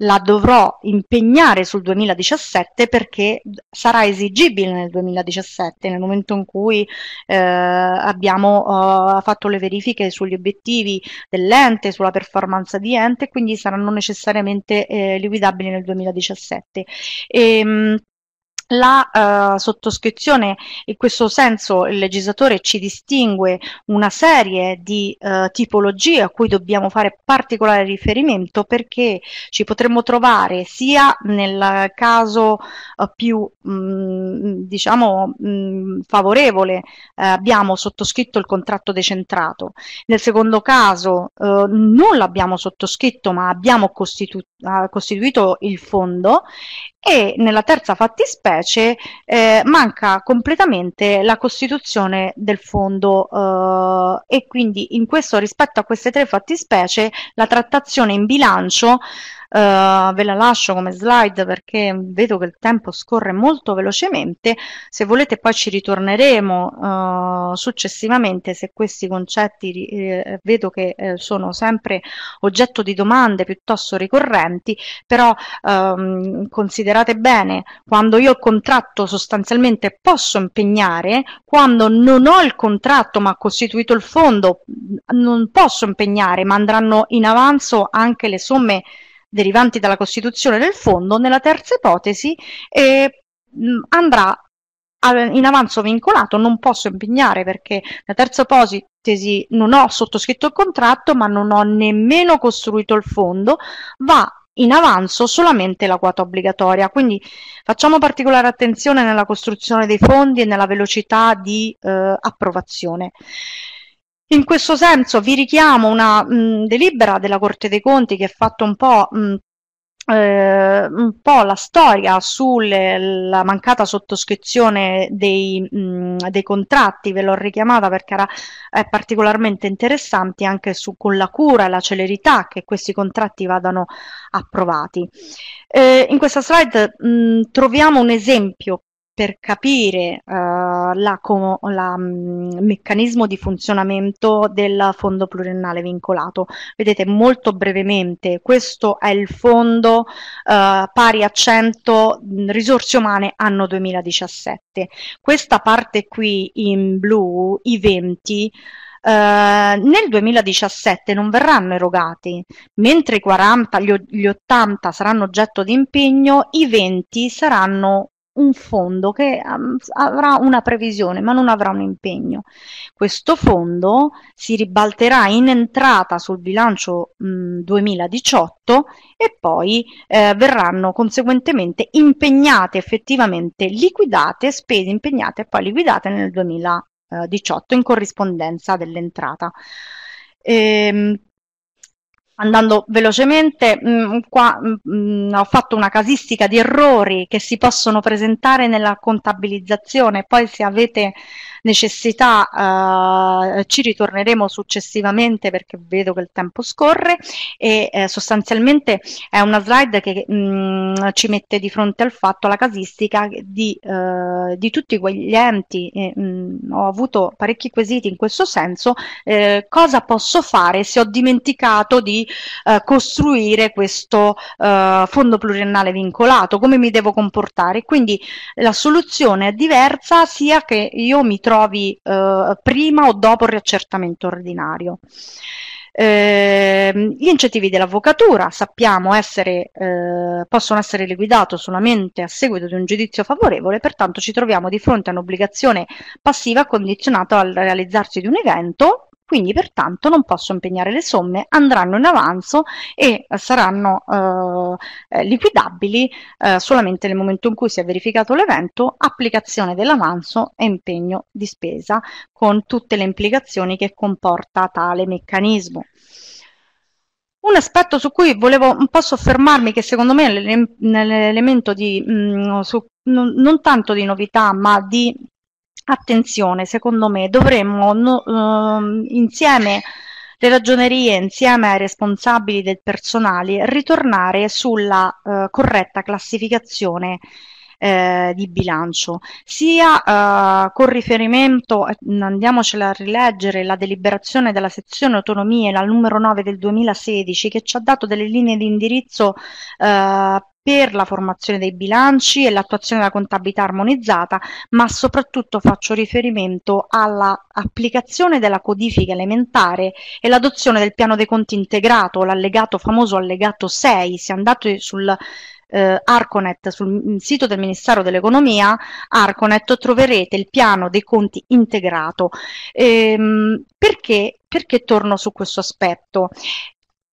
la dovrò impegnare sul 2017 perché sarà esigibile nel 2017, nel momento in cui eh, abbiamo eh, fatto le verifiche sugli obiettivi dell'ente, sulla performance di ente, quindi saranno necessariamente eh, liquidabili nel 2017. E, ehm, la uh, sottoscrizione, in questo senso il legislatore ci distingue una serie di uh, tipologie a cui dobbiamo fare particolare riferimento perché ci potremmo trovare sia nel caso uh, più mh, mm, diciamo mh, mm, favorevole abbiamo sottoscritto il contratto decentrato, nel secondo caso non l'abbiamo sottoscritto ma abbiamo costitu costituito il fondo e nella terza fattispecie eh, manca completamente la costituzione del fondo eh, e quindi in questo rispetto a queste tre fattispecie la trattazione in bilancio Uh, ve la lascio come slide perché vedo che il tempo scorre molto velocemente. Se volete poi ci ritorneremo uh, successivamente se questi concetti eh, vedo che eh, sono sempre oggetto di domande piuttosto ricorrenti, però ehm, considerate bene, quando io ho contratto sostanzialmente posso impegnare, quando non ho il contratto ma costituito il fondo mm, non posso impegnare, ma andranno in avanzo anche le somme derivanti dalla costituzione del fondo, nella terza ipotesi eh, andrà in avanzo vincolato, non posso impegnare perché la terza ipotesi non ho sottoscritto il contratto ma non ho nemmeno costruito il fondo, va in avanzo solamente la quota obbligatoria. Quindi facciamo particolare attenzione nella costruzione dei fondi e nella velocità di eh, approvazione. In questo senso vi richiamo una mh, delibera della Corte dei Conti che ha fatto un po' mh, eh, un po' la storia sulla mancata sottoscrizione dei, mh, dei contratti, ve l'ho richiamata perché era eh, particolarmente interessante anche su, con la cura e la celerità che questi contratti vadano approvati. Eh, in questa slide mh, troviamo un esempio per capire uh, eh, il mm, meccanismo di funzionamento del fondo pluriennale vincolato. Vedete molto brevemente, questo è il fondo uh, pari a 100 mm, risorse umane anno 2017. Questa parte qui in blu, i 20, Uh, eh, nel 2017 non verranno erogati, mentre 40, gli, gli 80 saranno oggetto di impegno, i 20 saranno un fondo che um, avrà una previsione ma non avrà un impegno. Questo fondo si ribalterà in entrata sul bilancio mh, mm, 2018 e poi eh, verranno conseguentemente impegnate effettivamente, liquidate, spese impegnate e poi liquidate nel 2018 in corrispondenza dell'entrata. Ehm, andando velocemente, mh, mm, qua mh, mm, ho fatto una casistica di errori che si possono presentare nella contabilizzazione, poi se avete necessità eh, ci ritorneremo successivamente perché vedo che il tempo scorre e eh, sostanzialmente è una slide che mh, mm, ci mette di fronte al fatto la casistica di, eh, di tutti quegli enti, e, mh, mm, ho avuto parecchi quesiti in questo senso, eh, cosa posso fare se ho dimenticato di eh, costruire questo eh, fondo pluriennale vincolato, come mi devo comportare, quindi la soluzione è diversa sia che io mi trovo trovi eh, prima o dopo il riaccertamento ordinario. Eh, gli incentivi dell'avvocatura sappiamo essere, eh, possono essere liquidati solamente a seguito di un giudizio favorevole, pertanto ci troviamo di fronte a un'obbligazione passiva condizionata al realizzarsi di un evento quindi pertanto non posso impegnare le somme, andranno in avanzo e eh, saranno eh, eh, liquidabili eh, solamente nel momento in cui si è verificato l'evento, applicazione dell'avanzo e impegno di spesa con tutte le implicazioni che comporta tale meccanismo. Un aspetto su cui volevo un po' soffermarmi, che secondo me è l'elemento di, mh, mm, su, non, non tanto di novità, ma di attenzione, secondo me, dovremmo no, ehm, insieme le ragionerie insieme ai responsabili del personale ritornare sulla eh, corretta classificazione eh, di bilancio, sia eh, con riferimento, eh, andiamocela a rileggere, la deliberazione della sezione autonomie, la numero 9 del 2016, che ci ha dato delle linee di indirizzo eh, per la formazione dei bilanci e l'attuazione della contabilità armonizzata, ma soprattutto faccio riferimento all'applicazione della codifica elementare e l'adozione del piano dei conti integrato, l'allegato famoso allegato 6. Se andate sul eh, Arconet, sul sito del Ministero dell'Economia, Arconet, troverete il piano dei conti integrato. Ehm, perché perché torno su questo aspetto?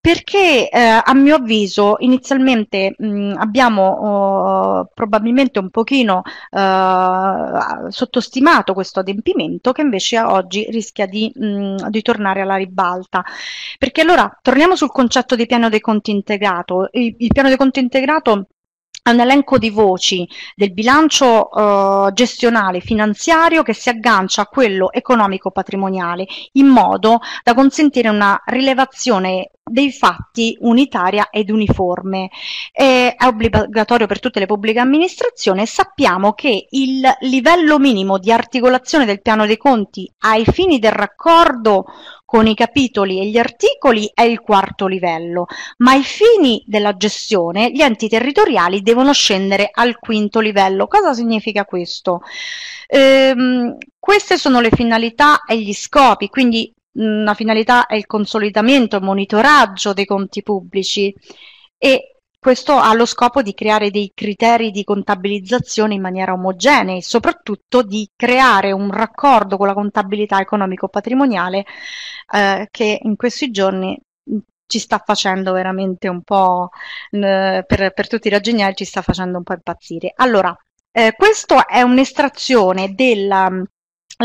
perché eh, a mio avviso inizialmente mh, abbiamo oh, probabilmente un pochino eh, sottostimato questo adempimento che invece oggi rischia di, mh, di, tornare alla ribalta. Perché allora torniamo sul concetto di piano dei conti integrato. il, il piano dei conti integrato un elenco di voci del bilancio eh, gestionale finanziario che si aggancia a quello economico-patrimoniale in modo da consentire una rilevazione dei fatti unitaria ed uniforme. Eh, è obbligatorio per tutte le pubbliche amministrazioni e sappiamo che il livello minimo di articolazione del piano dei conti ai fini del raccordo con i capitoli e gli articoli è il quarto livello, ma ai fini della gestione gli enti territoriali devono scendere al quinto livello. Cosa significa questo? Ehm, queste sono le finalità e gli scopi, quindi una finalità è il consolidamento e monitoraggio dei conti pubblici e questo ha lo scopo di creare dei criteri di contabilizzazione in maniera omogenea e soprattutto di creare un raccordo con la contabilità economico-patrimoniale eh, che in questi giorni ci sta facendo veramente un po' eh, per, per, tutti i ragionieri ci sta facendo un po' impazzire. Allora, eh, questo è un'estrazione del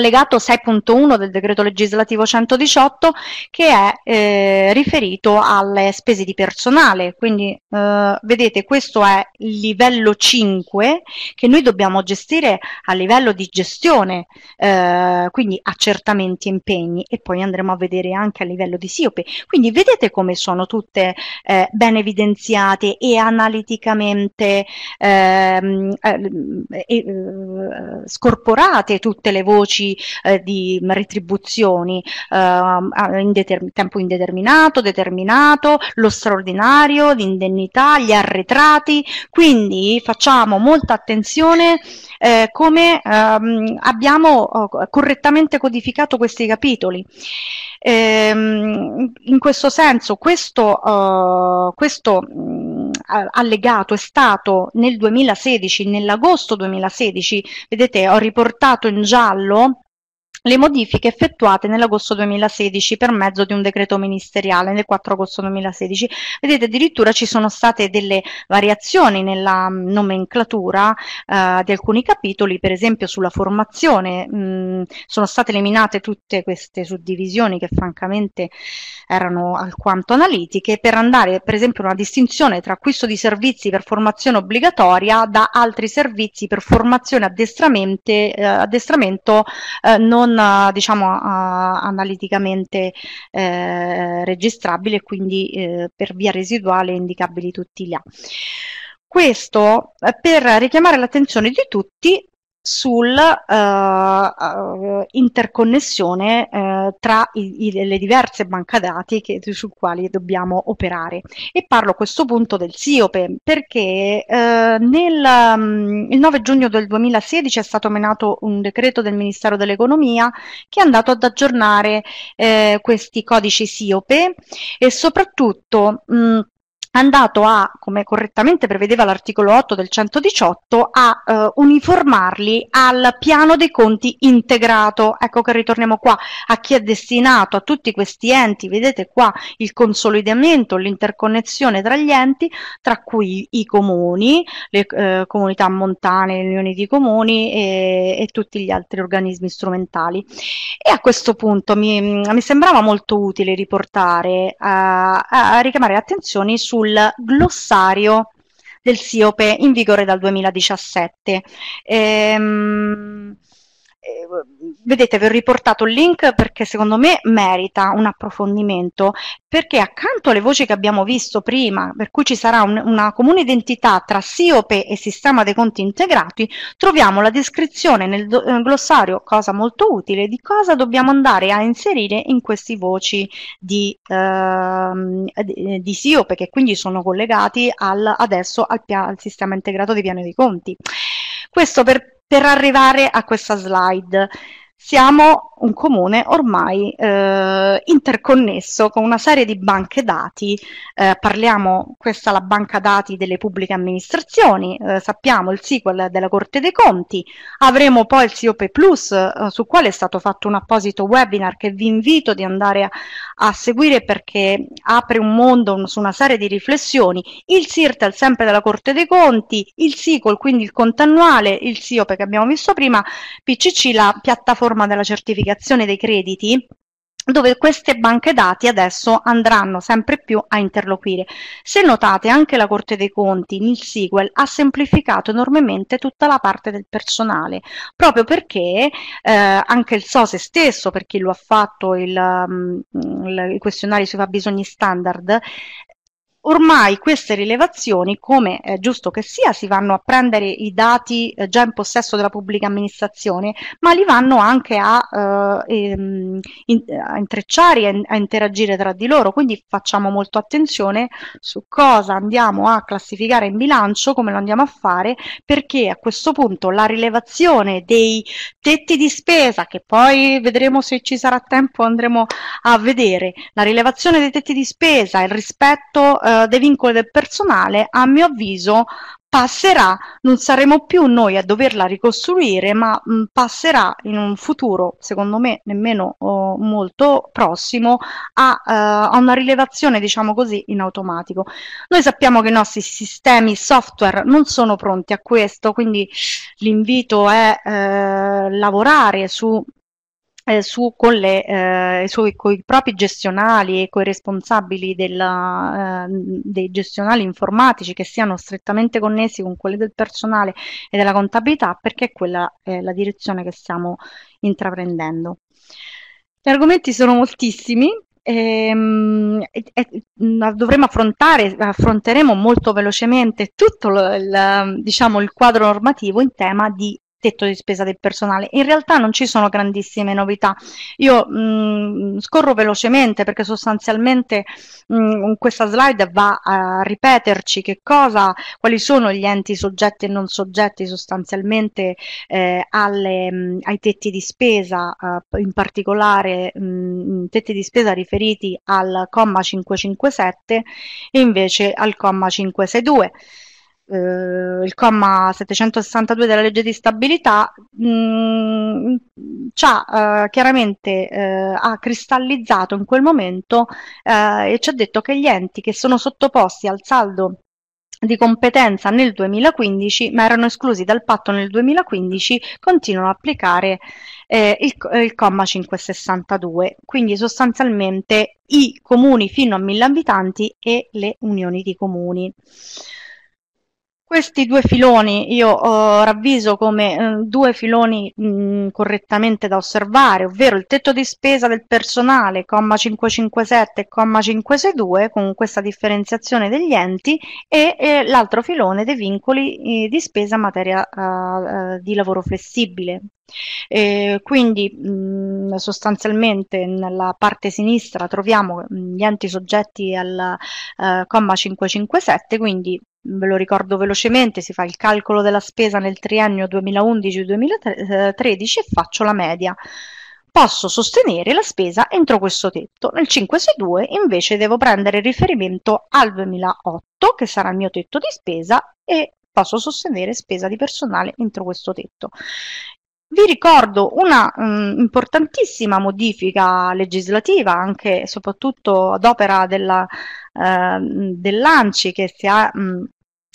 legato 6.1 del decreto legislativo 118 che è eh, riferito alle spese di personale, quindi eh, vedete questo è il livello 5 che noi dobbiamo gestire a livello di gestione, eh, quindi accertamenti e impegni e poi andremo a vedere anche a livello di SIOPE, quindi vedete come sono tutte eh, ben evidenziate e analiticamente ehm, eh, eh, scorporate tutte le voci specifici eh, di retribuzioni eh, in determin- tempo indeterminato, determinato, lo straordinario, l'indennità, gli arretrati, quindi facciamo molta attenzione eh, come ehm, abbiamo oh, correttamente codificato questi capitoli. Ehm, in questo senso questo, uh, questo allegato è stato nel 2016, nell'agosto 2016, vedete ho riportato in giallo le modifiche effettuate nell'agosto 2016 per mezzo di un decreto ministeriale nel 4 agosto 2016. Vedete addirittura ci sono state delle variazioni nella mm, nomenclatura eh, di alcuni capitoli, per esempio sulla formazione, mh, mm, sono state eliminate tutte queste suddivisioni che francamente erano alquanto analitiche per andare per esempio a una distinzione tra acquisto di servizi per formazione obbligatoria da altri servizi per formazione addestramento eh, eh non non diciamo analiticamente eh, registrabili e quindi eh, per via residuale indicabili tutti gli A. Questo eh, per richiamare l'attenzione di tutti sull'interconnessione eh, eh, uh, eh, uh, tra i, i, le diverse banche dati che, su quali dobbiamo operare. E parlo a questo punto del SIOPE perché uh, nel, um, il 9 giugno del 2016 è stato menato un decreto del Ministero dell'Economia che è andato ad aggiornare questi codici SIOPE e soprattutto mh, mm, andato a, come correttamente prevedeva l'articolo 8 del 118, a eh, uniformarli al piano dei conti integrato. Ecco che ritorniamo qua a chi è destinato, a tutti questi enti, vedete qua il consolidamento, l'interconnessione tra gli enti, tra cui i comuni, le eh, comunità montane, le unioni di comuni e, e, tutti gli altri organismi strumentali. E a questo punto mi, mi sembrava molto utile riportare, eh, a richiamare attenzioni su sul glossario del SIOPE in vigore dal 2017. Ehm, eh, vedete, vi ho riportato il link perché secondo me merita un approfondimento, perché accanto alle voci che abbiamo visto prima, per cui ci sarà un, una comune identità tra SIOPE e sistema dei conti integrati, troviamo la descrizione nel, nel eh, glossario, cosa molto utile, di cosa dobbiamo andare a inserire in queste voci ehm, di, eh, di SIOPE, che quindi sono collegati al, adesso al, al sistema integrato dei piani dei conti. Questo per per arrivare a questa slide siamo un comune ormai eh, interconnesso con una serie di banche dati, eh, parliamo, questa la banca dati delle pubbliche amministrazioni, eh, sappiamo il SQL della Corte dei Conti, avremo poi il COP Plus eh, su quale è stato fatto un apposito webinar che vi invito di andare a, a seguire perché apre un mondo un, su una serie di riflessioni, il SIRTEL sempre della Corte dei Conti, il SQL quindi il conto annuale, il COP che abbiamo visto prima, PCC la piattaforma riforma della certificazione dei crediti dove queste banche dati adesso andranno sempre più a interloquire. Se notate anche la Corte dei Conti nel SQL ha semplificato enormemente tutta la parte del personale, proprio perché eh, anche il SOSE stesso, per chi lo ha fatto il, mm, il, il questionario sui fabbisogni standard, Ormai queste rilevazioni, come è eh, giusto che sia, si vanno a prendere i dati eh, già in possesso della pubblica amministrazione, ma li vanno anche a, eh, ehm, in, a intrecciare e a interagire tra di loro, quindi facciamo molto attenzione su cosa andiamo a classificare in bilancio, come lo andiamo a fare, perché a questo punto la rilevazione dei tetti di spesa, che poi vedremo se ci sarà tempo andremo a vedere, la rilevazione dei tetti di spesa, il rispetto eh, eh, dei vincoli del personale, a mio avviso, passerà, non saremo più noi a doverla ricostruire, ma mh, mm, passerà in un futuro, secondo me nemmeno oh, molto prossimo, a, uh, a, una rilevazione, diciamo così, in automatico. Noi sappiamo che i nostri sistemi software non sono pronti a questo, quindi l'invito è eh, lavorare su eh, su, con, le, eh, su, con i propri gestionali e coi responsabili della, eh, dei gestionali informatici che siano strettamente connessi con quelli del personale e della contabilità perché quella è la direzione che stiamo intraprendendo. Gli argomenti sono moltissimi, Ehm, e, e, mm, dovremo affrontare, affronteremo molto velocemente tutto il, diciamo, il quadro normativo in tema di tetto di spesa del personale. In realtà non ci sono grandissime novità. Io mh, mm, scorro velocemente perché sostanzialmente mh, mm, questa slide va a ripeterci che cosa, quali sono gli enti soggetti e non soggetti sostanzialmente eh, alle, mh, mm, ai tetti di spesa, eh, in particolare tetti di spesa riferiti al comma 557 e invece al comma 562 eh, il comma 762 della legge di stabilità mh, mm, ha eh, chiaramente eh, ha cristallizzato in quel momento eh, e ci ha detto che gli enti che sono sottoposti al saldo di competenza nel 2015, ma erano esclusi dal patto nel 2015, continuano ad applicare eh, il, eh, il, comma 562, quindi sostanzialmente i comuni fino a 1000 abitanti e le unioni di comuni. Questi due filoni io eh, ravviso come eh, due filoni mh, correttamente da osservare, ovvero il tetto di spesa del personale, comma 557 e comma 562, con questa differenziazione degli enti, e eh, l'altro filone dei vincoli eh, di spesa in materia eh, eh, di lavoro flessibile. Eh, quindi mh, sostanzialmente nella parte sinistra troviamo gli enti soggetti al eh, comma 557, quindi ve lo ricordo velocemente, si fa il calcolo della spesa nel triennio 2011-2013 e faccio la media. Posso sostenere la spesa entro questo tetto. Nel 562 invece devo prendere riferimento al 2008, che sarà il mio tetto di spesa, e posso sostenere spesa di personale entro questo tetto. Vi ricordo una mh, mm, importantissima modifica legislativa, anche e soprattutto ad opera della Ehm, dell'ANCI che si ha mh,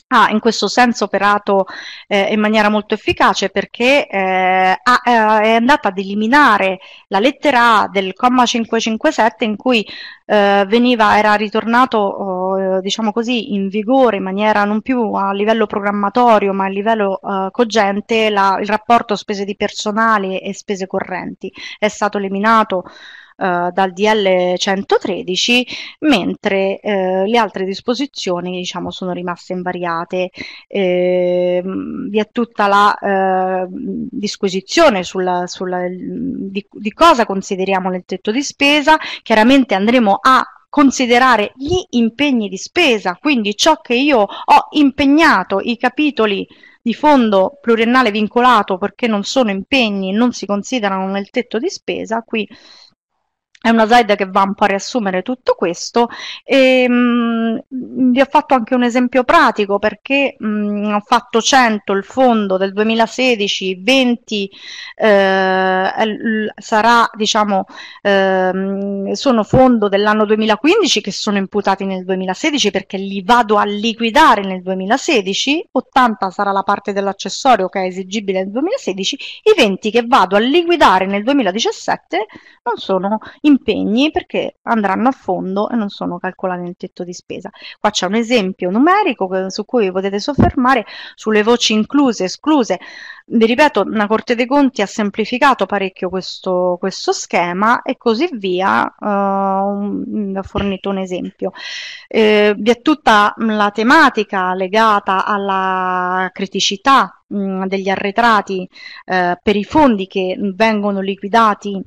ha in questo senso operato eh, in maniera molto efficace perché eh, ha, eh, è andata ad eliminare la lettera A del comma 557 in cui eh, veniva, era ritornato oh, diciamo così, in vigore in maniera non più a livello programmatorio ma a livello eh, cogente la, il rapporto spese di personale e spese correnti. È stato eliminato eh, dal DL 113, mentre eh, le altre disposizioni diciamo, sono rimaste invariate. Eh, vi è tutta la eh, disquisizione sulla, sulla, di, di cosa consideriamo nel tetto di spesa, chiaramente andremo a considerare gli impegni di spesa, quindi ciò che io ho impegnato, i capitoli di fondo pluriennale vincolato perché non sono impegni, non si considerano nel tetto di spesa, qui è una slide che va un po' a riassumere tutto questo e ehm, mh, vi ho fatto anche un esempio pratico perché mh, mm, ho fatto 100 il fondo del 2016, 20 eh, sarà diciamo eh, sono fondo dell'anno 2015 che sono imputati nel 2016 perché li vado a liquidare nel 2016, 80 sarà la parte dell'accessorio che è esigibile nel 2016, i 20 che vado a liquidare nel 2017 non sono imputati impegni perché andranno a fondo e non sono calcolati nel tetto di spesa. Qua c'è un esempio numerico su cui vi potete soffermare sulle voci incluse, e escluse. Vi ripeto, la Corte dei Conti ha semplificato parecchio questo, questo schema e così via, eh, vi ho fornito un esempio. Eh, vi è tutta la tematica legata alla criticità mh, mm, degli arretrati eh, per i fondi che vengono liquidati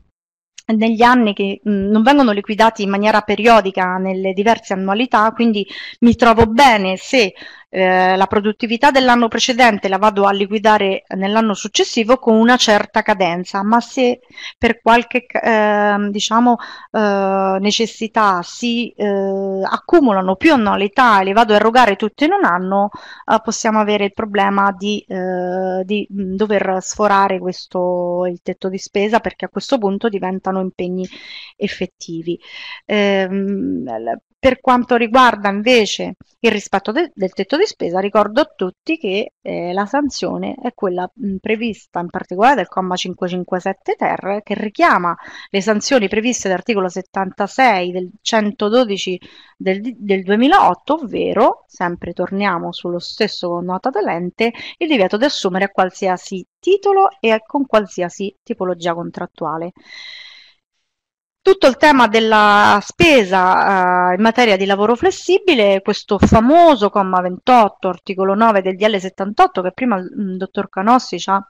negli anni che mh, non vengono liquidati in maniera periodica nelle diverse annualità, quindi mi trovo bene se eh, la produttività dell'anno precedente la vado a liquidare nell'anno successivo con una certa cadenza, ma se per qualche eh, diciamo, eh, necessità si eh, accumulano più annualità e le vado a erogare tutte in un anno, eh, possiamo avere il problema di, di mm, dover sforare questo, il tetto di spesa perché a questo punto diventano impegni effettivi. Eh, per quanto riguarda invece il rispetto de del tetto di spesa, ricordo a tutti che eh, la sanzione è quella mh, prevista in particolare del comma 557 ter che richiama le sanzioni previste dall'articolo 76 del 112 del, del 2008, ovvero, sempre torniamo sullo stesso nota dell'ente, il divieto di assumere a qualsiasi titolo e con qualsiasi tipologia contrattuale tutto il tema della spesa eh, in materia di lavoro flessibile, questo famoso comma 28, articolo 9 del DL 78 che prima il mm, dottor Canossi ci ha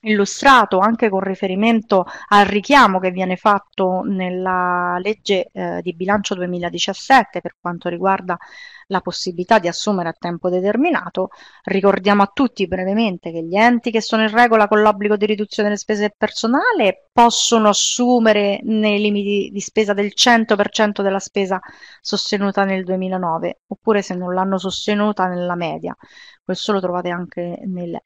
illustrato anche con riferimento al richiamo che viene fatto nella legge eh, di bilancio 2017 per quanto riguarda la possibilità di assumere a tempo determinato. Ricordiamo a tutti brevemente che gli enti che sono in regola con l'obbligo di riduzione delle spese del personale possono assumere nei limiti di spesa del 100% della spesa sostenuta nel 2009, oppure se non l'hanno sostenuta nella media. Questo lo trovate anche nel...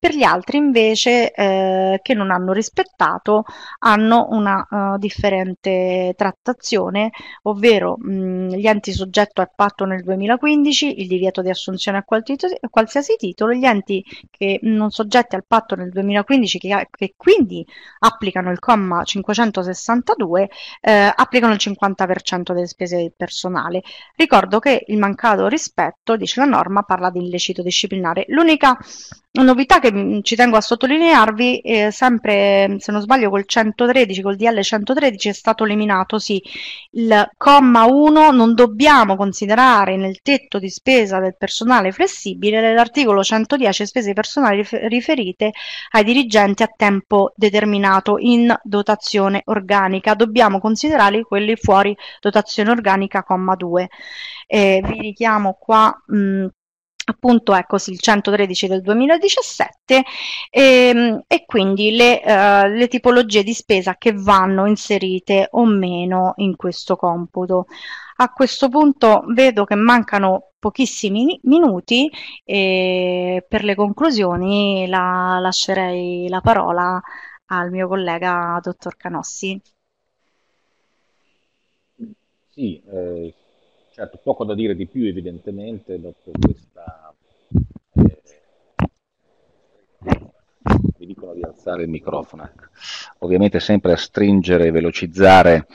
Per gli altri invece eh, che non hanno rispettato hanno una uh, differente trattazione, ovvero mh, gli enti soggetto al patto nel 2015, il divieto di assunzione a qualsiasi titolo, gli enti che non soggetti al patto nel 2015 che, che quindi applicano il comma 562 eh, applicano il 50% delle spese del personale. Ricordo che il mancato rispetto, dice la norma, parla di illecito disciplinare. L'unica una novità che mm, ci tengo a sottolinearvi, eh, sempre mm, se non sbaglio col 113, col DL 113 è stato eliminato, sì, il comma 1 non dobbiamo considerare nel tetto di spesa del personale flessibile dell'articolo 110 spese personali riferite ai dirigenti a tempo determinato in dotazione organica, dobbiamo considerarli quelli fuori dotazione organica comma 2. Eh, vi richiamo qua... Mh, mm, appunto eccosi il 113 del 2017 e, ehm, e quindi le, uh, le, tipologie di spesa che vanno inserite o meno in questo computo. A questo punto vedo che mancano pochissimi minuti e per le conclusioni la lascerei la parola al mio collega dottor Canossi. Sì, eh Certo, poco da dire di più evidentemente dopo questa... Eh, mi dicono di alzare il microfono. Ecco. Ovviamente sempre a stringere e velocizzare,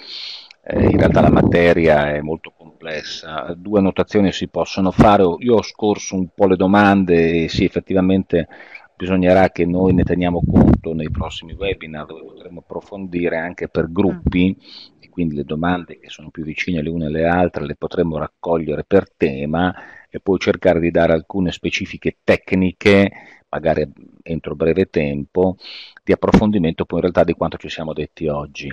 eh, in realtà la materia è molto complessa. Due annotazioni si possono fare. Io ho scorso un po' le domande e sì, effettivamente bisognerà che noi ne teniamo conto nei prossimi webinar dove potremo approfondire anche per gruppi mm quindi le domande che sono più vicine le une alle altre le potremmo raccogliere per tema e poi cercare di dare alcune specifiche tecniche, magari entro breve tempo, di approfondimento poi in realtà di quanto ci siamo detti oggi.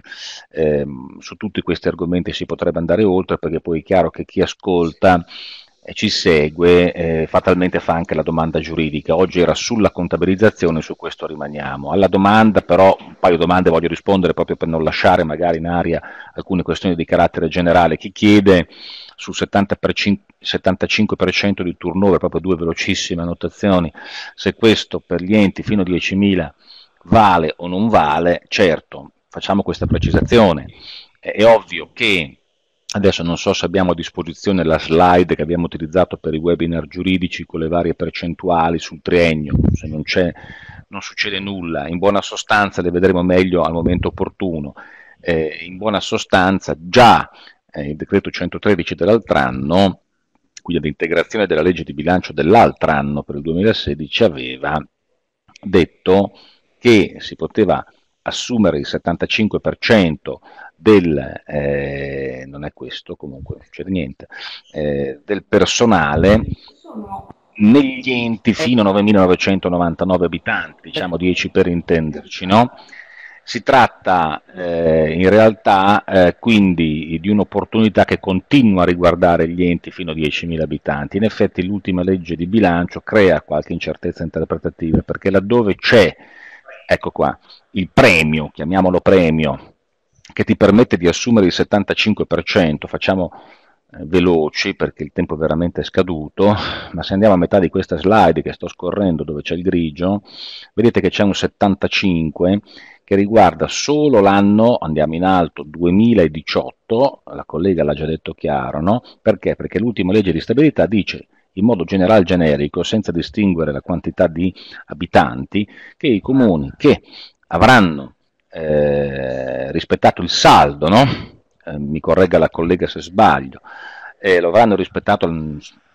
Eh, su tutti questi argomenti si potrebbe andare oltre perché poi è chiaro che chi ascolta e ci segue, eh, fatalmente fa anche la domanda giuridica. Oggi era sulla contabilizzazione, su questo rimaniamo. Alla domanda, però, un paio di domande voglio rispondere proprio per non lasciare magari in aria alcune questioni di carattere generale. Chi chiede sul 75% di turnover, proprio due velocissime annotazioni, se questo per gli enti fino a 10.000 vale o non vale, certo, facciamo questa precisazione. È ovvio che Adesso non so se abbiamo a disposizione la slide che abbiamo utilizzato per i webinar giuridici con le varie percentuali sul triennio, se non c'è non succede nulla, in buona sostanza le vedremo meglio al momento opportuno. Eh, in buona sostanza già eh, il decreto 113 dell'altro anno, quindi l'integrazione della legge di bilancio dell'altro anno per il 2016, aveva detto che si poteva assumere il 75% del, eh, non è questo comunque, non c'è niente, eh, del personale negli enti fino a 9.999 abitanti, diciamo 10 per intenderci, no? Si tratta eh, in realtà eh, quindi di un'opportunità che continua a riguardare gli enti fino a 10.000 abitanti. In effetti l'ultima legge di bilancio crea qualche incertezza interpretativa perché laddove c'è, ecco qua, il premio, chiamiamolo premio, che ti permette di assumere il 75%, facciamo eh, veloci perché il tempo è veramente scaduto, ma se andiamo a metà di questa slide che sto scorrendo dove c'è il grigio, vedete che c'è un 75 che riguarda solo l'anno, andiamo in alto, 2018, la collega l'ha già detto chiaro, no? Perché? Perché l'ultima legge di stabilità dice in modo generale generico, senza distinguere la quantità di abitanti, che i comuni che avranno eh, rispettato il saldo, no? Eh, mi corregga la collega se sbaglio, eh, lo avranno rispettato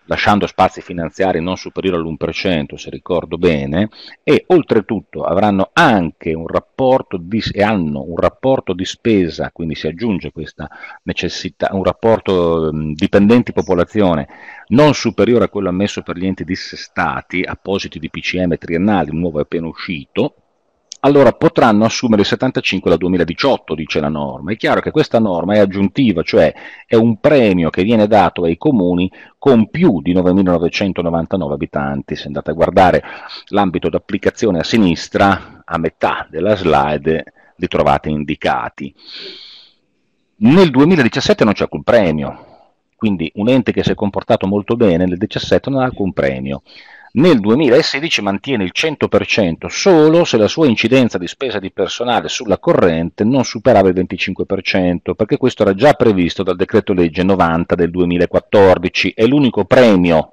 lasciando spazi finanziari non superiori all'1%, se ricordo bene, e oltretutto avranno anche un rapporto di, hanno un rapporto di spesa, quindi si aggiunge questa necessità, un rapporto mm, dipendenti-popolazione non superiore a quello ammesso per gli enti dissestati, appositi di PCM triennali, un nuovo è appena uscito, allora potranno assumere il 75 dal 2018, dice la norma. È chiaro che questa norma è aggiuntiva, cioè è un premio che viene dato ai comuni con più di 9.999 abitanti. Se andate a guardare l'ambito d'applicazione a sinistra, a metà della slide li trovate indicati. Nel 2017 non c'è alcun premio, quindi un ente che si è comportato molto bene nel 2017 non ha alcun premio nel 2016 mantiene il 100% solo se la sua incidenza di spesa di personale sulla corrente non superava il 25%, perché questo era già previsto dal decreto legge 90 del 2014, è l'unico premio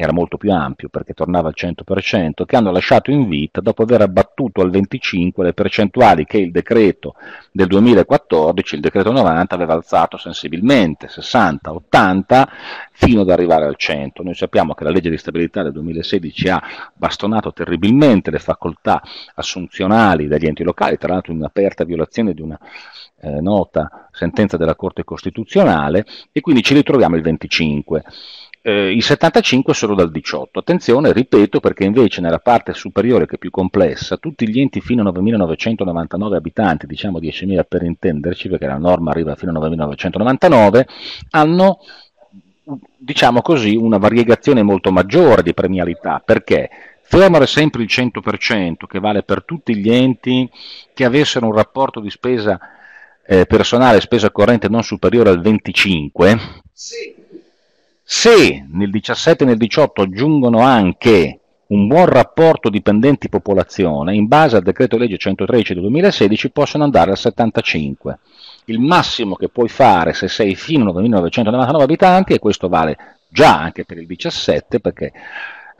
era molto più ampio perché tornava al 100%, che hanno lasciato in vita dopo aver abbattuto al 25% le percentuali che il decreto del 2014, il decreto 90, aveva alzato sensibilmente, 60, 80, fino ad arrivare al 100. Noi sappiamo che la legge di stabilità del 2016 ha bastonato terribilmente le facoltà assunzionali degli enti locali, tra l'altro in aperta violazione di una eh, nota sentenza della Corte Costituzionale, e quindi ci ritroviamo il 25% eh, i 75 solo dal 18. Attenzione, ripeto, perché invece nella parte superiore che è più complessa, tutti gli enti fino a 9.999 abitanti, diciamo 10.000 per intenderci, perché la norma arriva fino a 9.999, hanno diciamo così, una variegazione molto maggiore di premialità, perché fermare sempre il 100% che vale per tutti gli enti che avessero un rapporto di spesa eh, personale e spesa corrente non superiore al 25, sì se nel 17 e nel 18 aggiungono anche un buon rapporto dipendenti-popolazione, in base al decreto legge 113 del 2016 possono andare al 75. Il massimo che puoi fare se sei fino a 9.999 abitanti, e questo vale già anche per il 17 perché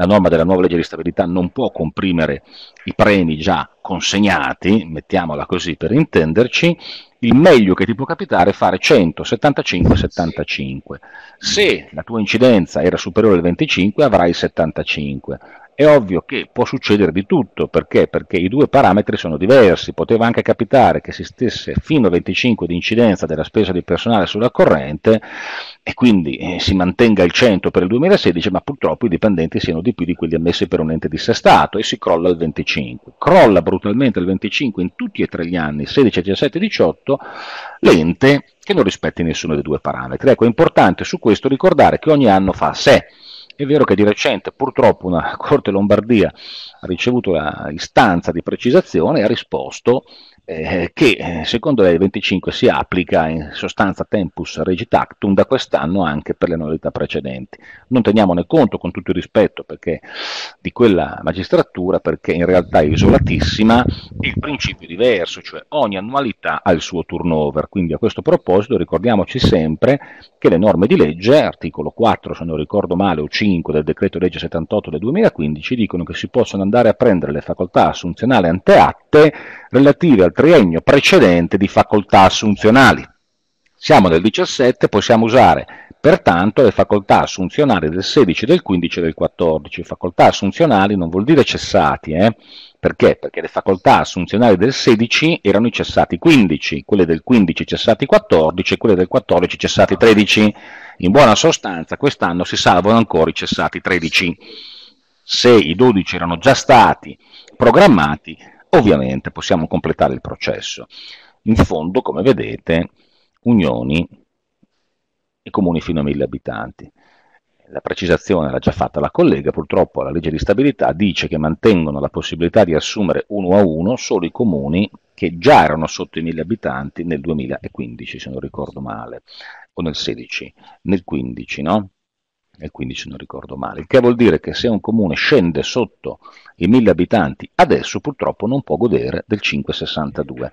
la norma della nuova legge di stabilità non può comprimere i premi già consegnati, mettiamola così per intenderci, il meglio che ti può capitare è fare 175-75. Se la tua incidenza era superiore al 25 avrai 75. È ovvio che può succedere di tutto, perché? Perché i due parametri sono diversi. Poteva anche capitare che si stesse fino a 25 di incidenza della spesa di personale sulla corrente e quindi eh, si mantenga il 100 per il 2016, ma purtroppo i dipendenti siano di più di quelli ammessi per un ente di sé dissestato e si crolla al 25. Crolla brutalmente al 25 in tutti e tre gli anni, 16, 17, 18, l'ente che non rispetti nessuno dei due parametri. Ecco, è importante su questo ricordare che ogni anno fa sé. È vero che di recente purtroppo una Corte Lombardia ha ricevuto l'istanza di precisazione e ha risposto eh, che eh, secondo lei il 25 si applica in sostanza tempus regit actum da quest'anno anche per le novità precedenti. Non teniamone conto con tutto il rispetto perché, di quella magistratura perché in realtà è isolatissima, il principio è diverso, cioè ogni annualità ha il suo turnover, quindi a questo proposito ricordiamoci sempre che le norme di legge, articolo 4 se non ricordo male o 5 del decreto legge 78 del 2015, dicono che si possono andare a prendere le facoltà assunzionali anteatte relative al triennio precedente di facoltà assunzionali. Siamo nel 17, possiamo usare pertanto le facoltà assunzionali del 16, del 15 e del 14. Facoltà assunzionali non vuol dire cessati, eh? perché? Perché le facoltà assunzionali del 16 erano i cessati 15, quelle del 15 cessati 14 e quelle del 14 cessati 13. In buona sostanza quest'anno si salvano ancora i cessati 13. Se i 12 erano già stati programmati, Ovviamente possiamo completare il processo. In fondo, come vedete, unioni e comuni fino a 1000 abitanti. La precisazione l'ha già fatta la collega, purtroppo la legge di stabilità dice che mantengono la possibilità di assumere uno a uno solo i comuni che già erano sotto i 1000 abitanti nel 2015, se non ricordo male, o nel 16, nel 15, no? e 15 non ricordo male, il che vuol dire che se un comune scende sotto i 1000 abitanti, adesso purtroppo non può godere del 562.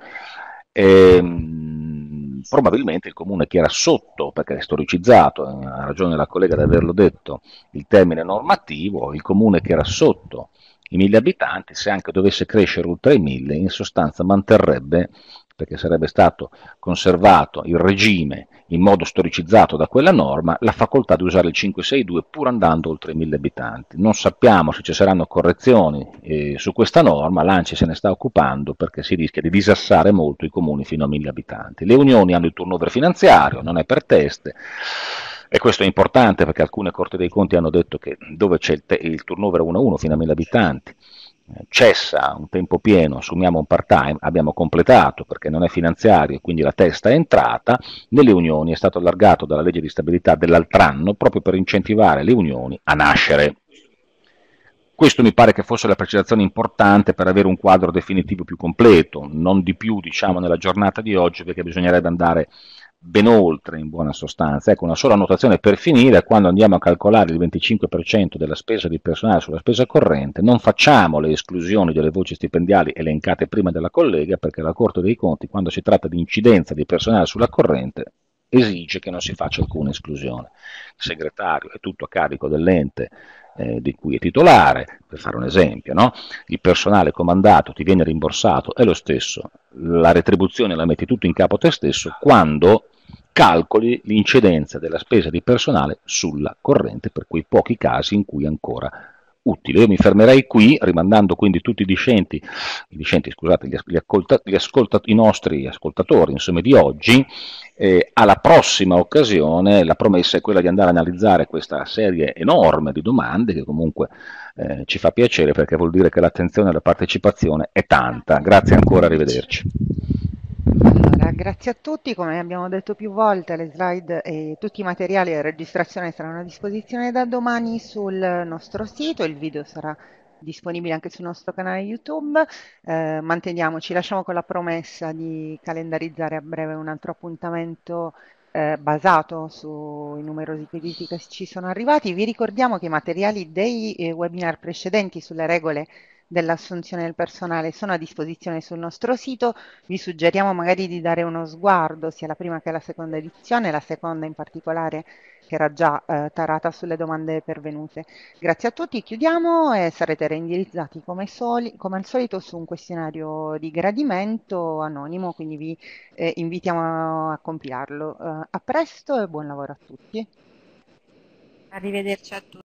E, ehm, probabilmente il comune che era sotto, perché è storicizzato, eh, ha ragione la collega ad averlo detto, il termine normativo, il comune che era sotto i 1000 abitanti, se anche dovesse crescere oltre i 1000, in sostanza manterrebbe perché sarebbe stato conservato il regime in modo storicizzato da quella norma la facoltà di usare il 562 pur andando oltre i 1000 abitanti. Non sappiamo se ci saranno correzioni eh, su questa norma, l'ANCI se ne sta occupando perché si rischia di disassare molto i comuni fino a 1000 abitanti. Le unioni hanno il turnover finanziario, non è per teste. E questo è importante perché alcune corte dei conti hanno detto che dove c'è il, il turnover 1-1 fino a 1000 abitanti, cessa un tempo pieno, assumiamo un part time, abbiamo completato perché non è finanziario e quindi la testa è entrata, nelle unioni è stato allargato dalla legge di stabilità dell'altro anno proprio per incentivare le unioni a nascere. Questo mi pare che fosse la precisazione importante per avere un quadro definitivo più completo, non di più diciamo nella giornata di oggi perché bisognerebbe andare ben oltre in buona sostanza. Ecco, una sola annotazione per finire, quando andiamo a calcolare il 25% della spesa di personale sulla spesa corrente, non facciamo le esclusioni delle voci stipendiali elencate prima dalla collega, perché la Corte dei Conti, quando si tratta di incidenza di personale sulla corrente, esige che non si faccia alcuna esclusione. Il segretario è tutto a carico dell'ente eh, di cui è titolare, per fare un esempio, no? il personale comandato ti viene rimborsato, è lo stesso, la retribuzione la metti tutto in capo te stesso quando calcoli l'incidenza della spesa di personale sulla corrente per quei pochi casi in cui ancora utile. Io mi fermerei qui, rimandando quindi tutti i discenti, i discenti scusate, gli, ascolta, gli ascolta, i nostri ascoltatori insomma, di oggi, eh, alla prossima occasione la promessa è quella di andare a analizzare questa serie enorme di domande che comunque eh, ci fa piacere perché vuol dire che l'attenzione e la partecipazione è tanta. Grazie ancora, arrivederci. Allora, grazie a tutti, come abbiamo detto più volte le slide e tutti i materiali e registrazione saranno a disposizione da domani sul nostro sito, il video sarà disponibile anche sul nostro canale YouTube. Eh, manteniamoci, lasciamo con la promessa di calendarizzare a breve un altro appuntamento eh, basato sui numerosi quesiti che ci sono arrivati. Vi ricordiamo che i materiali dei eh, webinar precedenti sulle regole dell'assunzione del personale sono a disposizione sul nostro sito, vi suggeriamo magari di dare uno sguardo sia alla prima che alla seconda edizione, la seconda in particolare che era già eh, tarata sulle domande pervenute. Grazie a tutti, chiudiamo e sarete reindirizzati come, soli, come al solito su un questionario di gradimento anonimo, quindi vi eh, invitiamo a, a compilarlo. Eh, a presto e buon lavoro a tutti. Arrivederci a tutti.